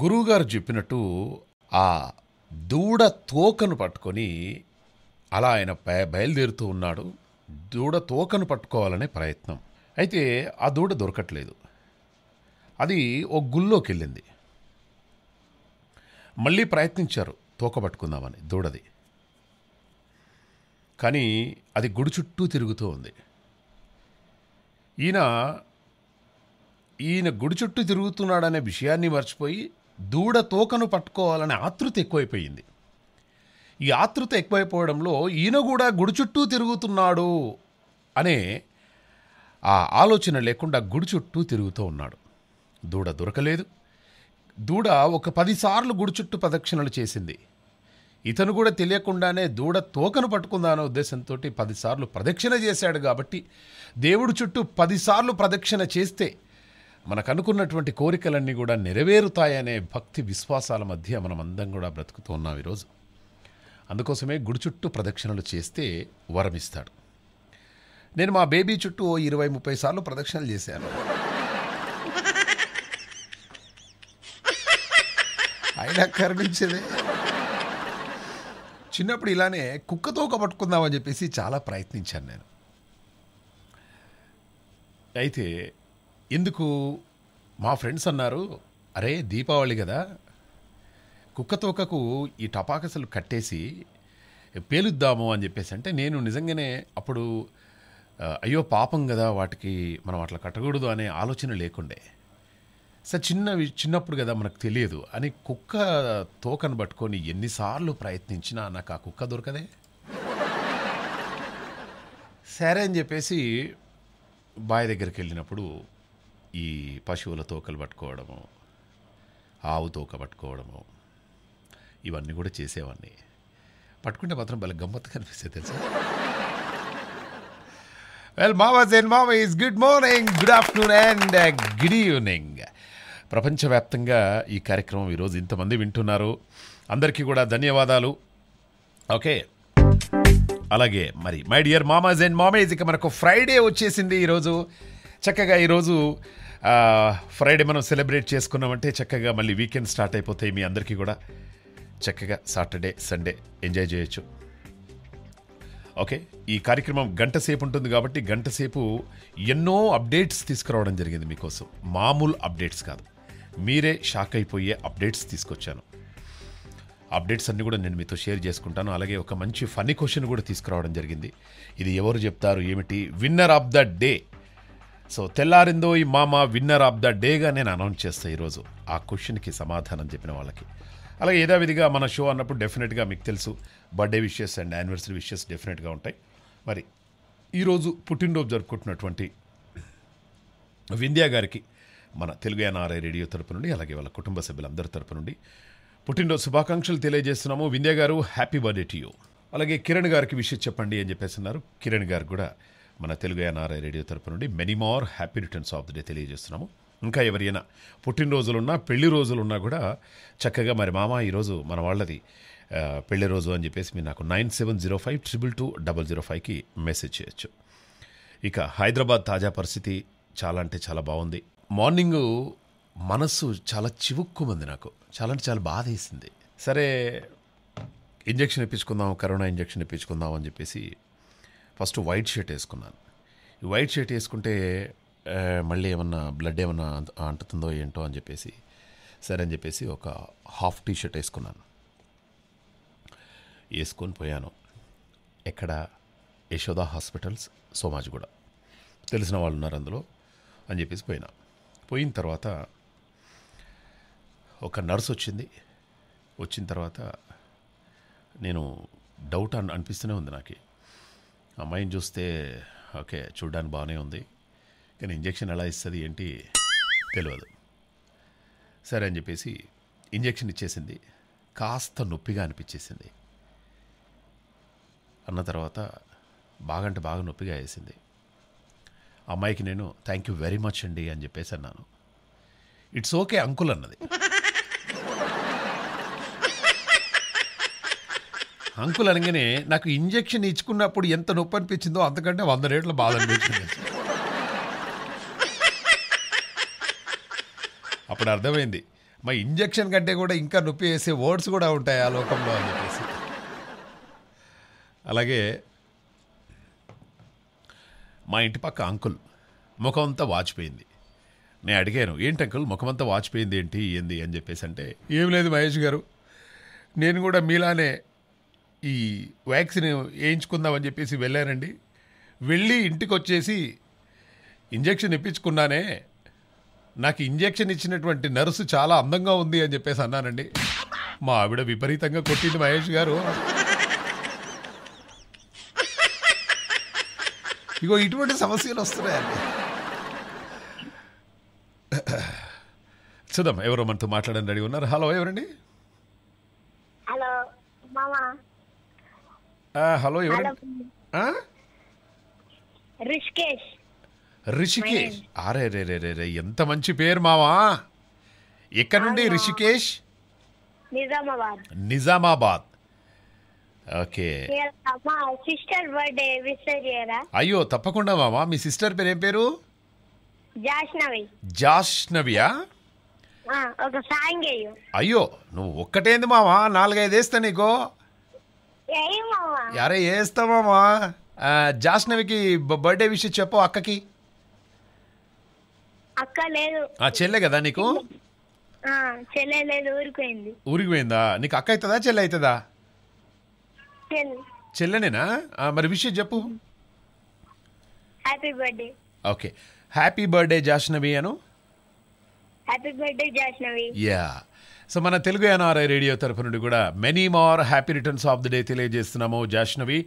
గురువుగారు చెప్పినట్టు ఆ దూడ తోకను పట్టుకొని అలా ఆయన బయలుదేరుతూ ఉన్నాడు దూడ తోకను పట్టుకోవాలనే ప్రయత్నం అయితే ఆ దూడ దొరకట్లేదు అది ఓ గుల్లోకి వెళ్ళింది మళ్ళీ ప్రయత్నించారు తోక పట్టుకుందామని దూడది కానీ అది గుడి చుట్టూ తిరుగుతూ ఉంది ఈయన ఈయన గుడి చుట్టూ తిరుగుతున్నాడనే విషయాన్ని మర్చిపోయి దూడ తోకను పట్టుకోవాలనే ఆతృత ఎక్కువైపోయింది ఈ ఆతృత ఎక్కువైపోవడంలో ఈయన కూడా గుడి చుట్టూ తిరుగుతున్నాడు అనే ఆ ఆలోచన లేకుండా గుడి చుట్టూ తిరుగుతూ ఉన్నాడు దూడ దొరకలేదు దూడ ఒక పదిసార్లు గుడి చుట్టూ ప్రదక్షిణలు చేసింది ఇతను కూడా తెలియకుండానే దూడ తోకను పట్టుకుందానే ఉద్దేశంతో పదిసార్లు ప్రదక్షిణ చేశాడు కాబట్టి దేవుడి చుట్టూ పదిసార్లు ప్రదక్షిణ చేస్తే మనకు అనుకున్నటువంటి కోరికలన్నీ కూడా నెరవేరుతాయనే భక్తి విశ్వాసాల మధ్య మనం అందం కూడా బ్రతుకుతూ ఉన్నాం ఈరోజు అందుకోసమే గుడి చుట్టూ ప్రదక్షిణలు చేస్తే వరమిస్తాడు నేను మా బేబీ చుట్టూ ఇరవై ముప్పై సార్లు ప్రదక్షిణలు చేశాను అయినా కరుణించేదే చిన్నప్పుడు ఇలానే కుక్కతో పట్టుకుందామని చెప్పేసి చాలా ప్రయత్నించాను నేను అయితే ఎందుకు మా ఫ్రెండ్స్ అన్నారు అరే దీపావళి కదా కుక్కతోకకు ఈ టపాకసలు కట్టేసి పేలుద్దాము అని చెప్పేసి అంటే నేను నిజంగానే అప్పుడు అయ్యో పాపం కదా వాటికి మనం అట్లా కట్టకూడదు అనే ఆలోచన లేకుండే సార్ చిన్న చిన్నప్పుడు కదా మనకు తెలియదు అని కుక్క తోకను పట్టుకొని ఎన్నిసార్లు ప్రయత్నించినా నాకు ఆ కుక్క దొరకదే సరే అని చెప్పేసి బాయ్ దగ్గరికి వెళ్ళినప్పుడు ఈ పశువుల తోకలు పట్టుకోవడము ఆవు తోక పట్టుకోవడము ఇవన్నీ కూడా చేసేవాడిని పట్టుకుంటే మాత్రం భలే గమ్మత్తు కనిపిస్తే తెలుసా వెల్ మావాజ్ అండ్ మావీస్ good morning good afternoon and good evening ప్రపంచవ్యాప్తంగా ఈ కార్యక్రమం ఈరోజు ఇంతమంది వింటున్నారు అందరికీ కూడా ధన్యవాదాలు ఓకే అలాగే మరి మై డియర్ మామాజ్ అండ్ మామేజ్ ఇక మనకు ఫ్రైడే వచ్చేసింది ఈరోజు చక్కగా ఈరోజు ఫ్రైడే మనం సెలబ్రేట్ చేసుకున్నామంటే చక్కగా మళ్ళీ వీకెండ్ స్టార్ట్ అయిపోతాయి మీ అందరికీ కూడా చక్కగా సాటర్డే సండే ఎంజాయ్ చేయొచ్చు ఓకే ఈ కార్యక్రమం గంట సేపు ఉంటుంది కాబట్టి గంట సేపు ఎన్నో అప్డేట్స్ తీసుకురావడం జరిగింది మీకోసం మామూలు అప్డేట్స్ కాదు మీరే షాక్ అయిపోయే అప్డేట్స్ తీసుకొచ్చాను అప్డేట్స్ అన్నీ కూడా నేను మీతో షేర్ చేసుకుంటాను అలాగే ఒక మంచి ఫనీ క్వశ్చన్ కూడా తీసుకురావడం జరిగింది ఇది ఎవరు చెప్తారు ఏమిటి winner of the day so తెల్లారిందో ఈ మామ విన్నర్ ఆఫ్ ద డేగా నేను అనౌన్స్ చేస్తాను ఈరోజు ఆ క్వశ్చన్కి సమాధానం చెప్పిన వాళ్ళకి అలాగే యథావిధిగా మన షో అన్నప్పుడు డెఫినెట్గా మీకు తెలుసు birthday wishes and anniversary wishes డెఫినెట్గా ఉంటాయి మరి ఈరోజు పుట్టినరోజు జరుపుకుంటున్నటువంటి వింధ్యా గారికి మన తెలుగు ఎన్ఆర్ఐ రేడియో తరపు నుండి అలాగే వాళ్ళ కుటుంబ సభ్యులందరి తరపు నుండి పుట్టినరోజు శుభాకాంక్షలు తెలియజేస్తున్నాము వింధ్యా గారు హ్యాపీ బర్త్డే టు యూ అలాగే కిరణ్ గారికి విషయం చెప్పండి అని చెప్పేసి అన్నారు కిరణ్ గారు కూడా మన తెలుగు ఎన్ఆర్ఐ రేడియో తరపు నుండి many more happy returns of the day తెలియజేస్తున్నాము ఇంకా ఎవరైనా పుట్టినరోజులున్నా పెళ్లి రోజులున్నా కూడా చక్కగా మరి మామ ఈరోజు మన వాళ్ళది పెళ్లి రోజు అని చెప్పేసి మీరు నాకు nine seven zero five triple two double zero ఫైవ్కి మెసేజ్ చేయొచ్చు ఇక హైదరాబాద్ తాజా పరిస్థితి చాలా అంటే చాలా బాగుంది మార్నింగ్ మనస్సు చాలా చివుక్కుమంది నాకు చాలా అంటే చాలా బాధ వేసింది సరే ఇంజక్షన్ ఇప్పించుకుందాం కరోనా ఇంజక్షన్ ఇప్పించుకుందాం అని చెప్పేసి ఫస్ట్ వైట్ షర్ట్ వేసుకున్నాను వైట్ షర్ట్ వేసుకుంటే మళ్ళీ ఏమన్నా బ్లడ్ ఏమన్నా అంటుతుందో ఏంటో అని చెప్పేసి సరే అని చెప్పేసి ఒక హాఫ్ టీ షర్ట్ వేసుకున్నాను వేసుకొని పోయాను ఎక్కడ యశోద హాస్పిటల్స్ సోమాజ్ కూడా తెలిసిన వాళ్ళు ఉన్నారు అందులో అని చెప్పేసి పోయినా పోయిన తర్వాత ఒక నర్స్ వచ్చింది వచ్చిన తర్వాత నేను డౌట్ అని అనిపిస్తూనే ఉంది నాకు అమ్మాయిని చూస్తే ఓకే చూడడానికి బాగానే ఉంది కానీ ఇంజెక్షన్ ఎలా ఇస్తుంది ఏంటి తెలియదు సరే అని చెప్పేసి ఇంజెక్షన్ ఇచ్చేసింది కాస్త నొప్పిగా అనిపించేసింది అన్న తర్వాత బాగంటే బాగా నొప్పిగా వేసింది అమ్మాయికి నేను థ్యాంక్ యూ వెరీ మచ్ అండి అని చెప్పేసి అన్నాను ఇట్స్ ఓకే అంకుల్ అన్నది అంకుల్ అనగానే నాకు ఇంజెక్షన్ ఇచ్చుకున్నప్పుడు ఎంత నొప్పి అనిపించిందో అంతకంటే వంద రేట్లు బాధ అనిపించింది అప్పుడు అర్థమైంది మా ఇంజెక్షన్ కంటే కూడా ఇంకా నొప్పి వేసే వర్డ్స్ కూడా ఉంటాయి ఆ లోకంలో అని చెప్పేసి అలాగే మా ఇంటి పక్క అంకుల్ ముఖం అంతా వాచిపోయింది నేను అడిగాను ఏంటి అంకుల్ ముఖమంతా వాచిపోయింది ఏంటి ఏంది అని చెప్పేసి అంటే ఏం లేదు మహేష్ గారు నేను కూడా మీలానే ఈ వ్యాక్సిన్ వేయించుకుందామని చెప్పేసి వెళ్ళానండి వెళ్ళి ఇంటికి వచ్చేసి ఇంజెక్షన్ ఇప్పించుకున్నానే నాకు ఇంజెక్షన్ ఇచ్చినటువంటి నర్సు చాలా అందంగా ఉంది అని చెప్పేసి అన్నానండి మా ఆవిడ విపరీతంగా కొట్టింది మహేష్ గారు ఇగో ఇటువంటి సమస్యలు వస్తున్నాయండి చూద్దాం ఎవరో మనతో మాట్లాడని రెడీ ఉన్నారు హలో ఎవరండి హలో మామా హలో ఎవరు రిషికేష్ రిషికేష్ అరే రే రే రే రే ఎంత మంచి పేరు మావా ఎక్కడ నుండి Rishikesh Nizamabad Nizamabad okay sister birthday అయ్యో తప్పకుండా మావా మీ సిస్టర్ పేరు ఏం పేరు జాష్నవి జాష్నవియా అయ్యో నువ్వు ఒక్కటేంది మావా నాలుగైదు వేస్తా నీకో అరే వేస్తామమ్మా జాస్నవికి బర్త్డే విషయం చెప్పు అక్కకి అక్క లేదు ఆ చెల్లె కదా నీకు చెల్లె లేదు ఊరికిపోయిందా నీకు అక్క అవుతుందా చెల్లె అవుతుందా చెల్లెనేనా మరి విషయం చెప్పు happy birthday okay happy birthday Jasnavi అను happy birthday Jasnavi yeah so మన తెలుగు ఎన్ఆర్ఐ రేడియో తరఫు నుండి కూడా many more happy returns of the day తెలియజేస్తున్నాము జాష్నవి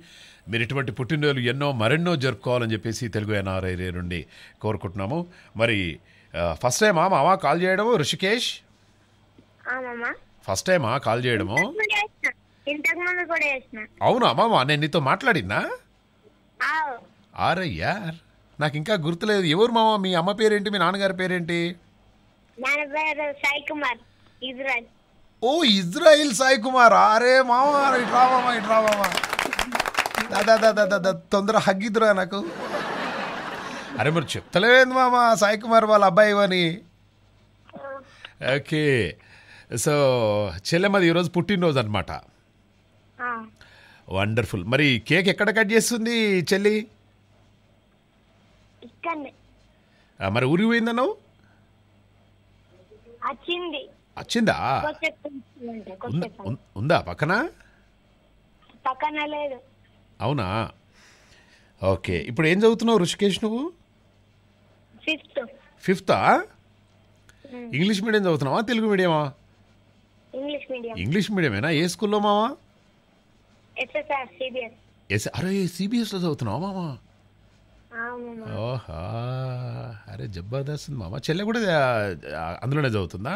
మీరు ఇటువంటి పుట్టినరోజులు ఎన్నో మరెన్నో జరుపుకోవాలని చెప్పేసి తెలుగు ఎన్ఆర్ఐ రే నుండి కోరుకుంటున్నాము మరి ఫస్ట్ టైమా మావా కాల్ చేయడము ఋషికేష్ ఫస్ట్ టైమా కాల్ చేయడము అవునా మామా నేను నీతో మాట్లాడినా ఆరయ్యా నాకు ఇంకా గుర్తులేదు ఎవరు మామ మీ అమ్మ పేరేంటి మీ నాన్నగారి పేరేంటి ఓ ఇజ్రాయిల్ సాయి కుమార్ అరే మామ ఇటు రామా ఇటు రామా దాదా దాదా దాదా హగ్గిద్దురా నాకు అరే మరి చెప్తలేదు మామ సాయి కుమార్ వాళ్ళ అబ్బాయి అని ఓకే సో చెల్లెమ్మది ఈరోజు పుట్టినరోజు అనమాట వండర్ఫుల్ మరి కేక్ ఎక్కడ కట్ చేస్తుంది చెల్లి మరి ఊరికి పోయిందన్నావు వచ్చిందా ఉందా పక్కన పక్కన లేదు అవునా ఓకే ఇప్పుడు ఏం చదువుతున్నావు ఋషికేష్ నువ్వు ఫిఫ్త్ ఫిఫ్తా ఇంగ్లీష్ మీడియం చదువుతున్నావా తెలుగు మీడియమా ఇంగ్లీష్ మీడియం ఇంగ్లీష్ మీడియమేనా ఏ స్కూల్లో మావా ఎస్ అరే సిబిఎస్లో చదువుతున్నావా మామా ఓహా అరే జబర్దస్త్ మామా చెల్లె కూడా అందులోనే చదువుతుందా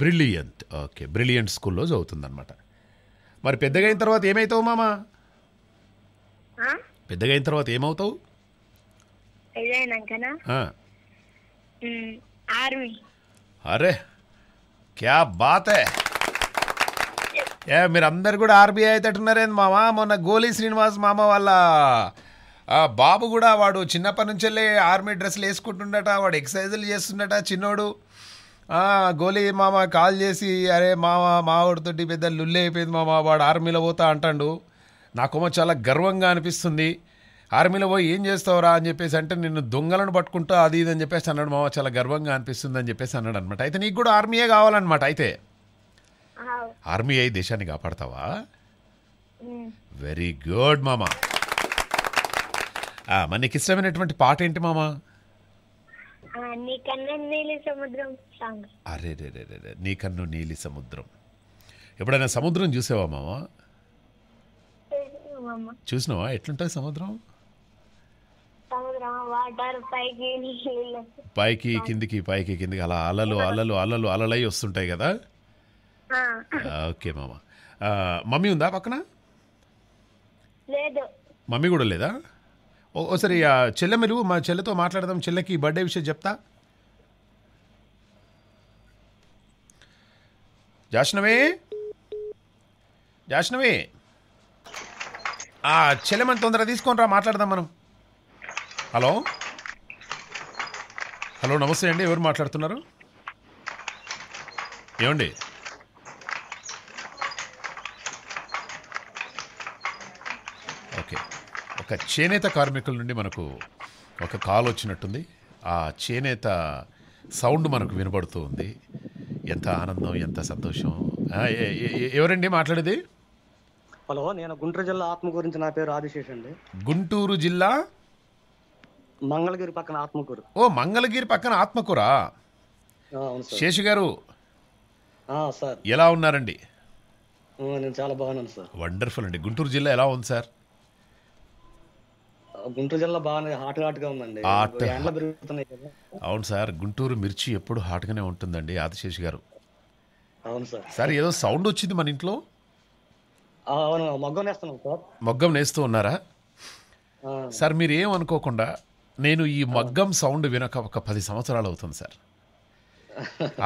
బ్రిలియంట్ ఓకే బ్రిలియంట్ స్కూల్లో అనమాట మరి పెద్దగా అయిన తర్వాత ఏమవుతావు మామా పెద్దగా అయిన తర్వాత ఏమవుతావు ఆర్మీ అరే క్యా బాత ఏ మీరందరు కూడా ఆర్బీఐ అయితేట్టున్నారేంది మామ మొన్న గోలీ శ్రీనివాస్ మామ వాళ్ళ బాబు కూడా వాడు చిన్నప్పటి నుంచెల్లే ఆర్మీ డ్రెస్సులు వేసుకుంటుండట వాడు ఎక్సర్సైజులు చేస్తుండట చిన్నోడు గోలీ మామ కాల్ చేసి అరే మామ మావాడితోటి పెద్ద లుల్లే అయిపోయింది మామ వాడు ఆర్మీలో పోతా అంటాడు నాకేమో చాలా గర్వంగా అనిపిస్తుంది ఆర్మీలో పోయి ఏం చేస్తావురా అని చెప్పేసి అంటే నిన్ను దొంగలను పట్టుకుంటా అది ఇది అని చెప్పేసి అన్నాడు మామ చాలా గర్వంగా అనిపిస్తుంది అని చెప్పేసి అన్నాడు అనమాట అయితే నీకు కూడా ఆర్మీయే కావాలన్నమాట అయితే ఆర్మీ అయి దేశాన్ని కాపాడతావా వెరీ గుడ్ మామ మనకి ఇష్టమైనటువంటి పాట ఏంటి మామా నీ కన్ను నీలి సముద్రం అరే రే రే రే నీ కన్ను నీలి సముద్రం ఎప్పుడైనా సముద్రం చూసావా మామ చూసినావా ఎట్లుంటుంది సముద్రం పైకి కిందికి పైకి కిందికి అలా అలలు అలలు అలలు అలలై వస్తుంటాయి కదా ఓకే మామ మమ్మీ ఉందా పక్కన లేదు మమ్మీ కూడా లేదా ఒకసారి చెల్లె మీరు మా చెల్లెతో మాట్లాడదాం చెల్లెకి బర్త్డే విషయం చెప్తా జాష్ణవే జాష్ణవే చెల్లెమని తొందరగా తీసుకొని రా మాట్లాడదాం మనం హలో హలో నమస్తే అండి ఎవరు మాట్లాడుతున్నారు ఏమండి చేనేత కార్మికుల నుండి మనకు ఒక కాల్ వచ్చినట్టుంది ఆ చేనేత సౌండ్ మనకు వినబడుతూ ఉంది ఎంత ఆనందం ఎంత సంతోషం ఎవరండి మాట్లాడేది హలో నేను గుంటూరు జిల్లా ఆత్మ గురించి నా పేరు ఆదిశేష్ అండి గుంటూరు జిల్లా మంగళగిరి పక్కన ఆత్మకూరు ఓ మంగళగిరి పక్కన ఆత్మకూరా శేషు గారు సార్ ఎలా ఉన్నారండి నేను చాలా బాగున్నాను సార్ వండర్ఫుల్ అండి గుంటూరు జిల్లా ఎలా ఉంది సార్ గుంటూరు జిల్లా బాగానే హాట్ హాట్ గా ఉందండి అవును సార్ గుంటూరు మిర్చి ఎప్పుడు హాట్ గానే ఉంటుందండి ఆదిశేష్ గారు అవును సార్ సార్ ఏదో సౌండ్ వచ్చింది మన ఇంట్లో అవును నేస్తున్నాం సార్ మగ్గం నేస్తూ ఉన్నారా సార్ మీరు ఏమనుకోకుండా నేను ఈ మగ్గం సౌండ్ వినక ఒక పది సంవత్సరాలు అవుతుంది సార్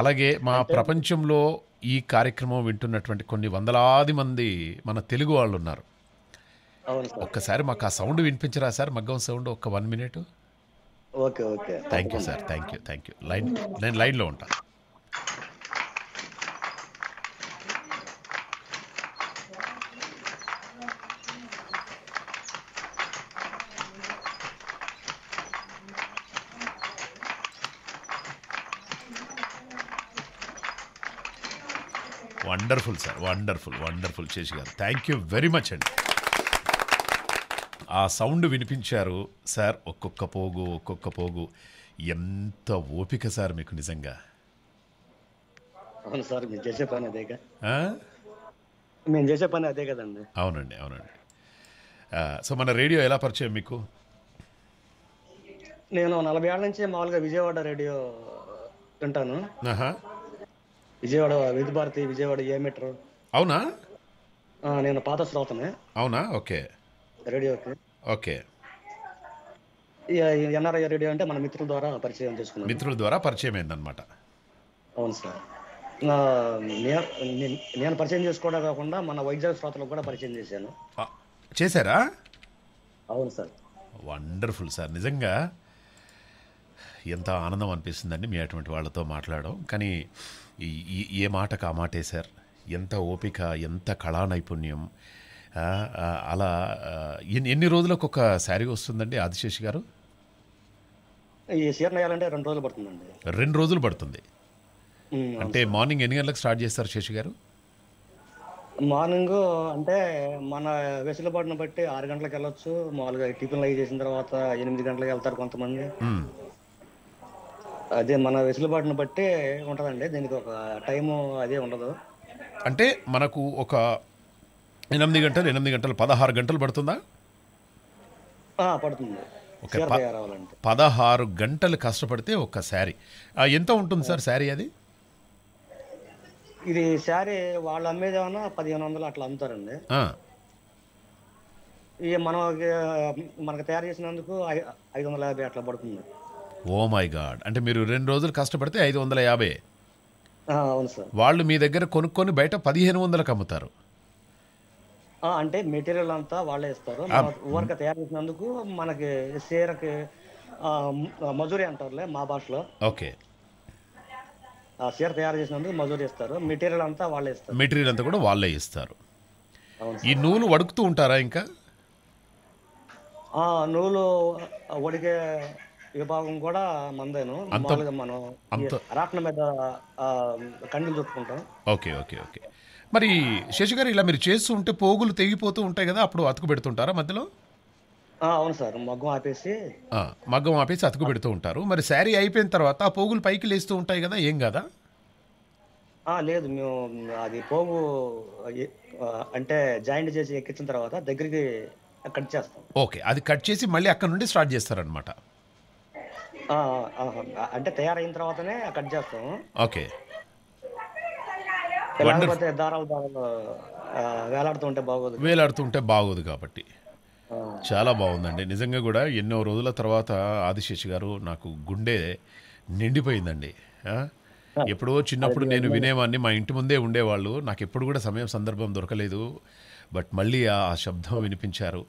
అలాగే మా ప్రపంచంలో ఈ కార్యక్రమం వింటున్నటువంటి కొన్ని వందలాది మంది మన తెలుగు వాళ్ళు ఉన్నారు ఒక్కసారి మాకు ఆ సౌండ్ వినిపించరా సార్ మగ్గం సౌండ్ ఒక one minute okay okay thank you sir thank you thank you line నేను లైన్లో ఉంటాను వండర్ఫుల్ సార్ వండర్ఫుల్ వండర్ఫుల్ చేసి గారు థ్యాంక్ యూ వెరీ మచ్ అండి ఆ సౌండ్ వినిపించారు సార్ ఒక్కొక్క పోగు ఒక్కొక్క పోగు ఎంత ఓపిక సార్ మీకు నిజంగా అవును సార్ మీరు చేసే పని అదేగా మేము చేసే పని అదే కదండి అవునండి అవునండి సో మన రేడియో ఎలా పరిచయం మీకు నేను నలభై ఏళ్ళ నుంచి మామూలుగా విజయవాడ రేడియో వింటాను విజయవాడ విధి భారతి విజయవాడ ఏ మీటర్ అవునా నేను పాత శ్రోతనే అవునా ఓకే రేడియోకి ఓకే ఎన్ఆర్ఐ రేడియో అంటే మన మిత్రుల ద్వారా పరిచయం చేసుకున్నాం మిత్రుల ద్వారా పరిచయం అయిందనమాట అవును సార్ నేను పరిచయం చేసుకోవడం కాకుండా మన వైద్య శ్రోతలకు కూడా పరిచయం చేశాను చేశారా అవును సార్ వండర్ఫుల్ సార్ నిజంగా ఎంత ఆనందం అనిపిస్తుందండి మీ అటువంటి వాళ్ళతో మాట్లాడడం కానీ ఏ మాటకు ఆ మాటే సార్ ఎంత ఓపిక ఎంత కళా నైపుణ్యం అలా ఎన్ని ఎన్ని రోజులకు ఒక శారీ వస్తుందండి ఆదిశేషి గారు ఈ చీరను వేయాలంటే రెండు రోజులు పడుతుందండి రెండు రోజులు పడుతుంది అంటే మార్నింగ్ ఎన్ని గంటలకు స్టార్ట్ చేస్తారు శేషి గారు మార్నింగ్ అంటే మన వెసులుబాటును బట్టి ఆరు గంటలకు వెళ్ళొచ్చు మామూలుగా టిఫిన్ అవి చేసిన తర్వాత ఎనిమిది గంటలకు వెళ్తారు కొంతమంది అదే మన వెసులుబాటును బట్టి ఉంటదండి దీనికి ఒక టైము అదే ఉండదు అంటే మనకు ఒక ఎనిమిది గంటలు ఎనిమిది గంటలు పదహారు గంటలు పడుతుందా పడుతుంది ఓకే పదహారు గంటలు కష్టపడితే ఒక శారీ ఎంత ఉంటుంది సార్ శారీ అది ఇది శారీ వాళ్ళు అమ్మేది ఏమన్నా పదిహేను వందలు అట్లా అమ్ముతారండి ఇక మనం మనకు తయారు చేసినందుకు ఐదు వందల యాభై అట్లా పడుతుంది ఓ మై గాడ్ అంటే మీరు రెండు రోజులు కష్టపడితే ఐదు వందల యాభై అవును సార్ వాళ్ళు మీ దగ్గర కొనుక్కొని బయట పదిహేను వందలకు అమ్ముతారు అంటే మెటీరియల్ అంతా వాళ్ళే ఇస్తారు ఊరక తయారు చేసినందుకు మనకి చీరకి మజూరి అంటారులే మా భాషలో ఓకే చీర తయారు చేసినందుకు మజూరి ఇస్తారు మెటీరియల్ అంతా వాళ్ళే ఇస్తారు మెటీరియల్ అంతా కూడా వాళ్ళే ఇస్తారు ఈ నూలు వడుకుతూ ఉంటారా ఇంకా నూలు వడికే విభాగం కూడా మందేను మామూలుగా మనం రాట్నం మీద కండిలు చుట్టుకుంటాం ఓకే ఓకే ఓకే మరి శశి గారు ఇలా మీరు చేస్తూ ఉంటే పోగులు తెగిపోతూ ఉంటాయి కదా అప్పుడు అతుకు పెడుతుంటారా మధ్యలో అవును సార్ మగ్గం ఆపేసి మగ్గం ఆపేసి అతుకు పెడుతూ ఉంటారు మరి శారీ అయిపోయిన తర్వాత ఆ పోగులు పైకి లేస్తూ ఉంటాయి కదా ఏం కదా లేదు మేము అది పోగు అంటే జాయింట్ చేసి ఎక్కించిన తర్వాత దగ్గరికి కట్ చేస్తాం ఓకే అది కట్ చేసి మళ్ళీ అక్కడ నుండి స్టార్ట్ చేస్తారనమాట అంటే తయారైన తర్వాతనే కట్ చేస్తాము ఓకే వేలాడుతుంటే బాగోదు కాబట్టి చాలా బాగుందండి నిజంగా కూడా ఎన్నో రోజుల తర్వాత ఆదిశేషి గారు నాకు గుండె నిండిపోయిందండి ఎప్పుడో చిన్నప్పుడు నేను వినేవాడిని మా ఇంటి ముందే ఉండేవాళ్ళు నాకు ఎప్పుడు కూడా సమయం సందర్భం దొరకలేదు బట్ మళ్ళీ ఆ శబ్దం వినిపించారు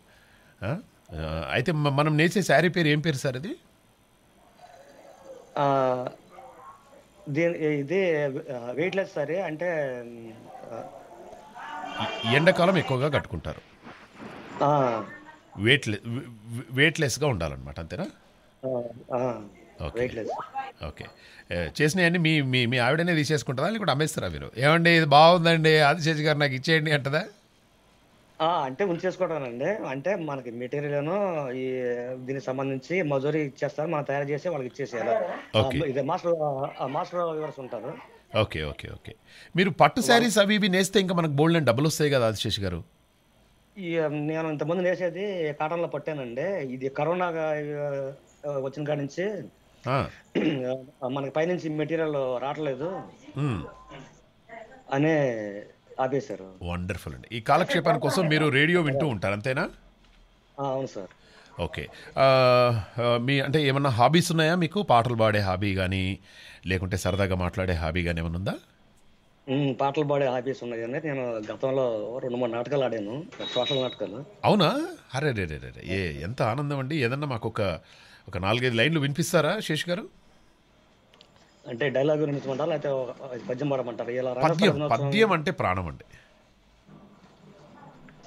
అయితే మనం నేసే శారీ పేరు ఏం పేరు సార్ అది దీని ఇది వెయిట్లెస్ సరే అంటే ఎండాకాలం ఎక్కువగా కట్టుకుంటారు వెయిట్లెస్ వెయిట్ ఉండాలన్నమాట అంతేనా ఓకే ఓకే మీ మీ మీ ఆవిడనే తీసేసుకుంటారా లేకుంటే అమ్మేస్తారా మీరు ఏమండి ఇది బాగుందండి ఆదిశేష్ గారు నాకు ఇచ్చేయండి అంటదా అంటే అంటే ఉంచేసుకోవడానండి. అంటే మనకి మెటీరియల్ ఈ దీనికి సంబంధించి మజూరి ఇచ్చేస్తారు. మనం తయారు చేసి వాళ్ళకి ఇచ్చేసేది ఓకే. ఇది మాస్టర్ మాస్టర్ వీవర్స్ ఉంటారు. ఓకే. ఓకే. ఓకే. మీరు పట్టు శారీస్ అవి ఇవి నేస్తే ఇంకా మనకు బోలెడన్ని డబ్బులొస్తాయి గదా ఆదిశేషు గారు? నేను ఇంతకుముందు నేసేది కాటన్‌లో పట్టానండి ఇది కరోనాగా వచ్చిన కాడి నుంచి మనకి పైనుంచి మెటీరియల్ రావట్లేదు. అనే అదే సార్ వండర్ఫుల్ అండి ఈ కాలక్షేపాని కోసం మీరు రేడియో వింటూ ఉంటారు అంతేనా అవును సార్ ఓకే మీ అంటే ఏమన్నా హాబీస్ ఉన్నాయా మీకు పాటలు పాడే హాబీ కానీ లేకుంటే సరదాగా మాట్లాడే హాబీ కానీ ఏమైనా ఉందా పాటలు పాడే హాబీస్ ఉన్నాయి అనేది నేను గతంలో రెండు మూడు నాటకాలు ఆడాను సోషల్ నాటకాలు అవునా అరే రే రే రే రే. ఏ ఎంత ఆనందం అండి ఏదన్నా మాకు ఒక ఒక నాలుగైదు లైన్లు వినిపిస్తారా శేష్ గారు అంటే డైలాగ్ నిర్మించమంటారా లేకపోతే పద్యం పాడమంటారా ఇలా పద్యం పద్యం అంటే ప్రాణం అండి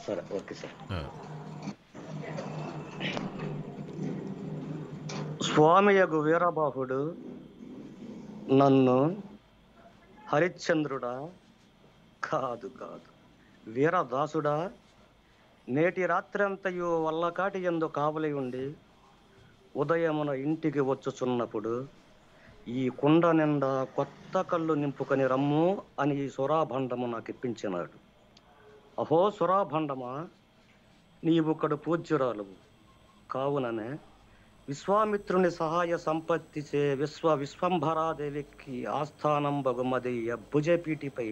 సరే ఓకే సార్ స్వామి యగు వీరబాహుడు నన్ను హరిశ్చంద్రుడా కాదు కాదు వీరదాసుడా నేటి రాత్రంతయు వల్లకాటి ఎందు కావలి ఉండి ఉదయమున ఇంటికి వచ్చుచున్నప్పుడు ఈ కుండ నిండా కొత్త కళ్ళు నింపుకొని రమ్ము అని ఈ సురాభండము నాకు ఇప్పించినాడు అహో సురాభండమా నీవు కడు పూజ్యురాలు కావుననే విశ్వామిత్రుని సహాయ సంపత్తి చే విశ్వ విశ్వంభరాదేవికి ఆస్థానం బగుమది భుజపీటిపై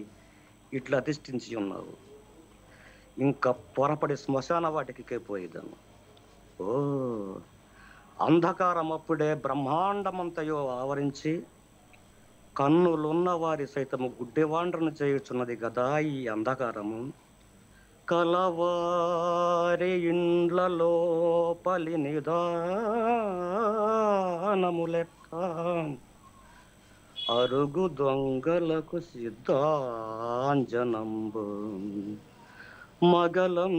ఇట్లా అధిష్ఠించి ఉన్నావు ఇంకా పొరపడి శ్మశాన వాటికి పోయేదాను ఓ అంధకారం అప్పుడే బ్రహ్మాండమంతయో ఆవరించి కన్నులున్న వారి సైతము గుడ్డివాండ్రను చేయుచున్నది కదా ఈ అంధకారము కలవారి ఇండ్లలో పలి నిదానము లెక్క అరుగు దొంగలకు సిద్ధాంజనంబు మగలం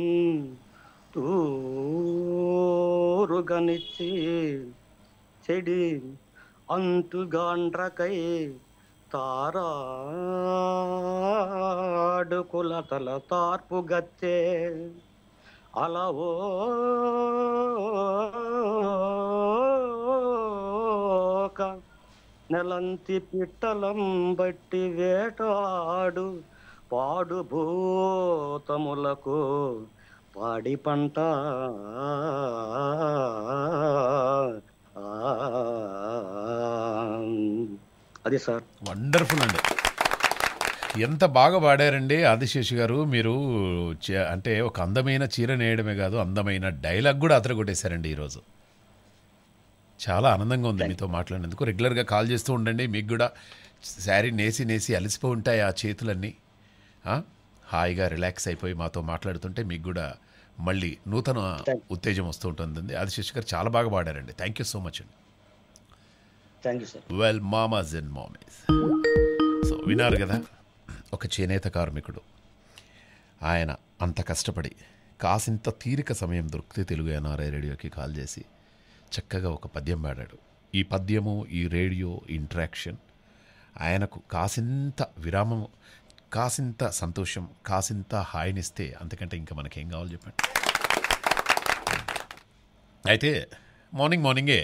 తూరుగనిచ్చి చెడి అంతుగాండ్రకై తారాడు కులతల తార్పు గచ్చే అలవో నెలంతి పిట్టలం బట్టి వేటాడు పాడు భూతములకు పాడి పంట అదే సార్ వండర్ఫుల్ అండి ఎంత బాగా పాడారండి ఆదిశేషి గారు మీరు అంటే ఒక అందమైన చీర నేయడమే కాదు అందమైన డైలాగ్ కూడా అతను కొట్టేశారండి ఈరోజు చాలా ఆనందంగా ఉంది మీతో మాట్లాడినందుకు రెగ్యులర్గా కాల్ చేస్తూ ఉండండి మీకు కూడా శారీ నేసి నేసి అలసిపోయి ఉంటాయి ఆ చేతులన్నీ హాయిగా రిలాక్స్ అయిపోయి మాతో మాట్లాడుతుంటే మీకు కూడా మళ్ళీ నూతన ఉత్తేజం వస్తూ ఉంటుంది అది గారు చాలా బాగా పాడారండి థ్యాంక్ యూ సో మచ్ అండి థ్యాంక్ యూ వెల్ మామాజ్ అండ్ మామీస్ సో విన్నారు కదా ఒక చేనేత కార్మికుడు ఆయన అంత కష్టపడి కాసింత తీరిక సమయం దొరికితే తెలుగు ఎన్ఆర్ఐ రేడియోకి కాల్ చేసి చక్కగా ఒక పద్యం పాడాడు ఈ పద్యము ఈ రేడియో ఇంట్రాక్షన్ ఆయనకు కాసింత విరామం కాసింత సంతోషం కాసింత హాయినిస్తే అంతకంటే ఇంకా మనకేం కావాలి చెప్పండి అయితే మార్నింగ్ మార్నింగే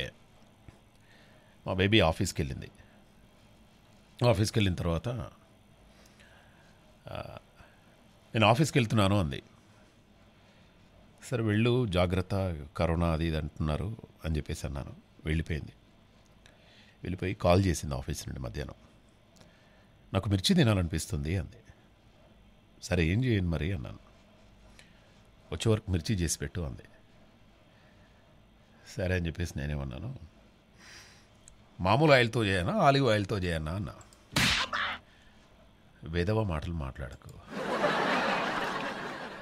మా బేబీ ఆఫీస్కి వెళ్ళింది ఆఫీస్కి వెళ్ళిన తర్వాత నేను ఆఫీస్కి వెళ్తున్నాను అంది సరే వెళ్ళు జాగ్రత్త కరోనా అది ఇది అంటున్నారు అని చెప్పేసి అన్నాను వెళ్ళిపోయింది వెళ్ళిపోయి కాల్ చేసింది ఆఫీస్ నుండి మధ్యాహ్నం నాకు మిర్చి తినాలనిపిస్తుంది అంది సరే ఏం చేయండి మరి అన్నాను వచ్చే వరకు మిర్చి చేసి పెట్టు అంది సరే అని చెప్పేసి నేనేమన్నాను మామూలు ఆయిల్తో చేయనా ఆలివ్ ఆయిల్తో చేయనా అన్న వేదవ మాటలు మాట్లాడకు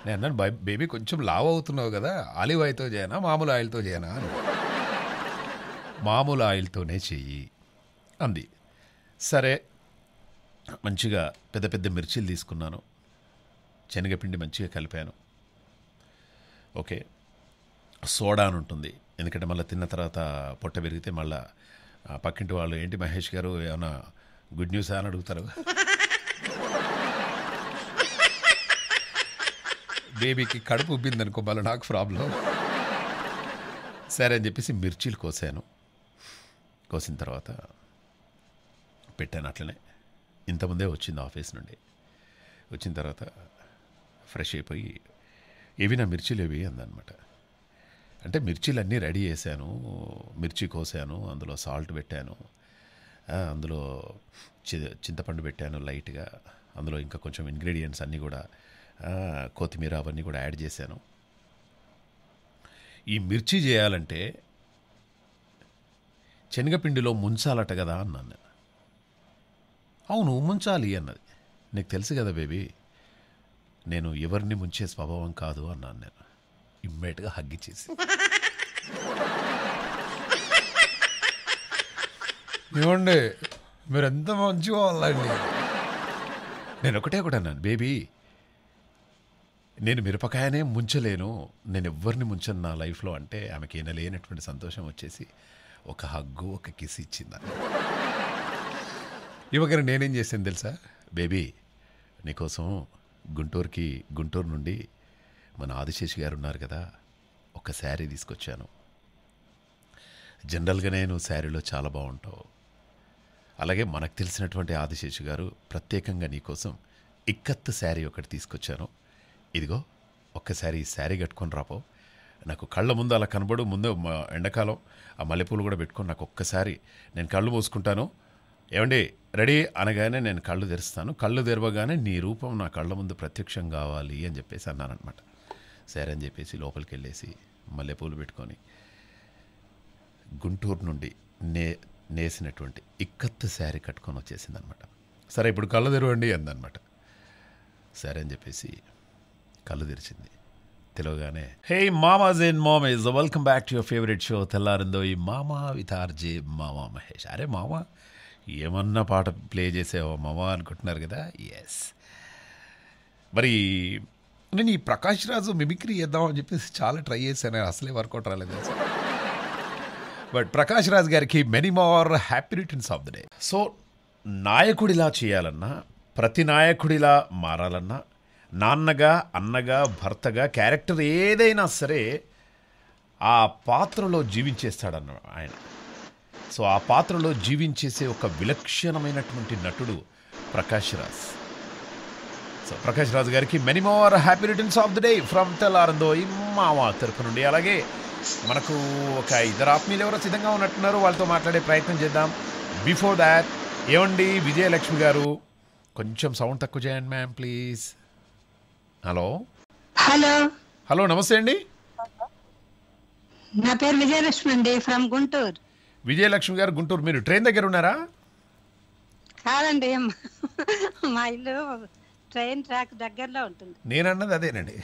నేను అన్నాను బేబీ కొంచెం లావ్ అవుతున్నావు కదా ఆలివ్ ఆయిల్తో చేయనా మామూలు ఆయిల్తో చేయనా అని మామూలు ఆయిల్తోనే చెయ్యి అంది సరే మంచిగా పెద్ద పెద్ద మిర్చీలు తీసుకున్నాను శనగపిండి మంచిగా కలిపాను ఓకే సోడా అని ఉంటుంది ఎందుకంటే మళ్ళీ తిన్న తర్వాత పొట్ట పెరిగితే మళ్ళీ పక్కింటి వాళ్ళు ఏంటి మహేష్ గారు ఏమైనా గుడ్ న్యూస్ అని అడుగుతారు బేబీకి కడుపు ఉబ్బింది అనుకో మళ్ళీ నాకు ప్రాబ్లం సరే అని చెప్పేసి మిర్చీలు కోసాను కోసిన తర్వాత పెట్టాను అట్లనే ఇంతముందే వచ్చింది ఆఫీస్ నుండి వచ్చిన తర్వాత ఫ్రెష్ అయిపోయి ఏవి నా మిర్చీలు ఏవి అందనమాట అంటే అన్నీ రెడీ చేశాను మిర్చి కోసాను అందులో సాల్ట్ పెట్టాను అందులో చింతపండు పెట్టాను లైట్గా అందులో ఇంకా కొంచెం ఇంగ్రీడియంట్స్ అన్నీ కూడా కొత్తిమీర అవన్నీ కూడా యాడ్ చేశాను ఈ మిర్చి చేయాలంటే శనగపిండిలో ముంచాలట కదా అన్నాను అవును ముంచాలి అన్నది నీకు తెలుసు కదా బేబీ నేను ఎవరిని ముంచే స్వభావం కాదు అన్నాను నేను హగ్గి హగ్గిచ్చేసి ఇవ్వండి మీరు ఎంత మంచి వాళ్ళండి నేను ఒకటే ఒకటి అన్నాను బేబీ నేను మిరపకాయనే ముంచలేను నేను ఎవ్వరిని ముంచను నా లైఫ్లో అంటే ఆమెకి లేనటువంటి సంతోషం వచ్చేసి ఒక హగ్గు ఒక కిస్ ఇచ్చింది యువకర నేనేం చేశాను తెలుసా బేబీ నీకోసం గుంటూరుకి గుంటూరు నుండి మన ఆదిశేషి గారు ఉన్నారు కదా ఒక శారీ తీసుకొచ్చాను జనరల్గా నేను శారీలో చాలా బాగుంటావు అలాగే మనకు తెలిసినటువంటి ఆదిశేషి గారు ప్రత్యేకంగా నీకోసం ఇక్కత్తు శారీ ఒకటి తీసుకొచ్చాను ఇదిగో ఒక్కసారి ఈ శారీ కట్టుకొని రాపో నాకు కళ్ళ ముందు అలా కనబడు ముందు ఎండాకాలం ఆ మల్లెపూలు కూడా పెట్టుకొని నాకు ఒక్కసారి నేను కళ్ళు మూసుకుంటాను ఏమండి రెడీ అనగానే నేను కళ్ళు తెరుస్తాను కళ్ళు తెరవగానే నీ రూపం నా కళ్ళ ముందు ప్రత్యక్షం కావాలి అని చెప్పేసి అన్నానమాట సరే అని చెప్పేసి లోపలికి వెళ్ళేసి మల్లెపూలు పెట్టుకొని గుంటూరు నుండి నే నేసినటువంటి ఇక్కత్తు శారీ కట్టుకొని వచ్చేసింది అనమాట సరే ఇప్పుడు కళ్ళు తెరవండి అందనమాట సరే అని చెప్పేసి కళ్ళు తెరిచింది తెలుగుగానే హే మామాజ్ మామ మామేజ్ welcome back to your favourite show తెల్లారిందో ఈ మామా విత్ ఆర్జే మామా మహేష్ అరే మామా ఏమన్నా పాట ప్లే చేసావో మామ అనుకుంటున్నారు కదా ఎస్ మరి నేను ఈ ప్రకాష్ రాజు మిమిక్రీ చేద్దామని చెప్పేసి చాలా ట్రై చేశాను అసలే వర్కౌట్ రాలేదు బట్ ప్రకాష్ రాజు గారికి many more happy returns of the day so నాయకుడిలా చేయాలన్నా ప్రతి నాయకుడిలా మారాలన్నా నాన్నగా అన్నగా భర్తగా క్యారెక్టర్ ఏదైనా సరే ఆ పాత్రలో జీవించేస్తాడన్న ఆయన సో ఆ పాత్రలో జీవించేసే ఒక విలక్షణమైనటువంటి నటుడు ప్రకాష్ రాజ్ సో ప్రకాష్ రాజు గారికి many more happy returns of the day from తెల్లారందో ఇమ్మా తరపు నుండి అలాగే మనకు ఒక ఇద్దరు ఆత్మీయులు ఎవరో సిద్ధంగా ఉన్నట్టున్నారు వాళ్ళతో మాట్లాడే ప్రయత్నం చేద్దాం బిఫోర్ దాట్ ఏమండి విజయలక్ష్మి గారు కొంచెం సౌండ్ తక్కువ చేయండి ma'am please hello hello hello నమస్తే అండి నా పేరు విజయలక్ష్మి అండి ఫ్రమ్ గుంటూరు విజయలక్ష్మి గారు గుంటూరు మీరు ట్రైన్ దగ్గర ఉన్నారా కాదండి మా ఇల్లు ట్రైన్ ట్రాక్ దగ్గరలో ఉంటుంది నేనన్నది అదేనండి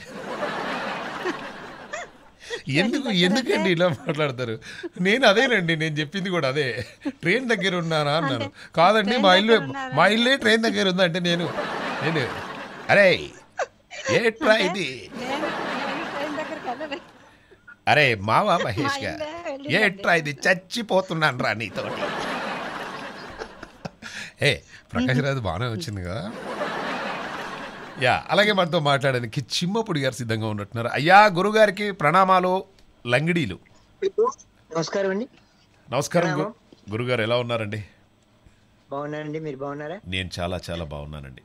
ఎందుకు ఎందుకండి ఇలా మాట్లాడతారు నేను అదేనండి నేను చెప్పింది కూడా అదే ట్రైన్ దగ్గర ఉన్నానా అన్నాను కాదండి మా ఇల్లు మా ఇల్లే ట్రైన్ దగ్గర ఉందా అంటే నేను నేను అరే ఏ ట్రా ఇది అరే మావా మహేష్ గారు ఏట్రా ఇది చచ్చిపోతున్నాను రా నీతో ఏ ప్రకాష్ రాజు బాగానే వచ్చింది కదా యా అలాగే మనతో మాట్లాడడానికి చిమ్మపుడి గారు సిద్ధంగా ఉన్నట్టున్నారు అయ్యా గురుగారికి ప్రణామాలు లంగిడీలు నమస్కారం అండి నమస్కారం గురుగారు ఎలా ఉన్నారండి బాగున్నానండి మీరు బాగున్నారా నేను చాలా చాలా బాగున్నానండి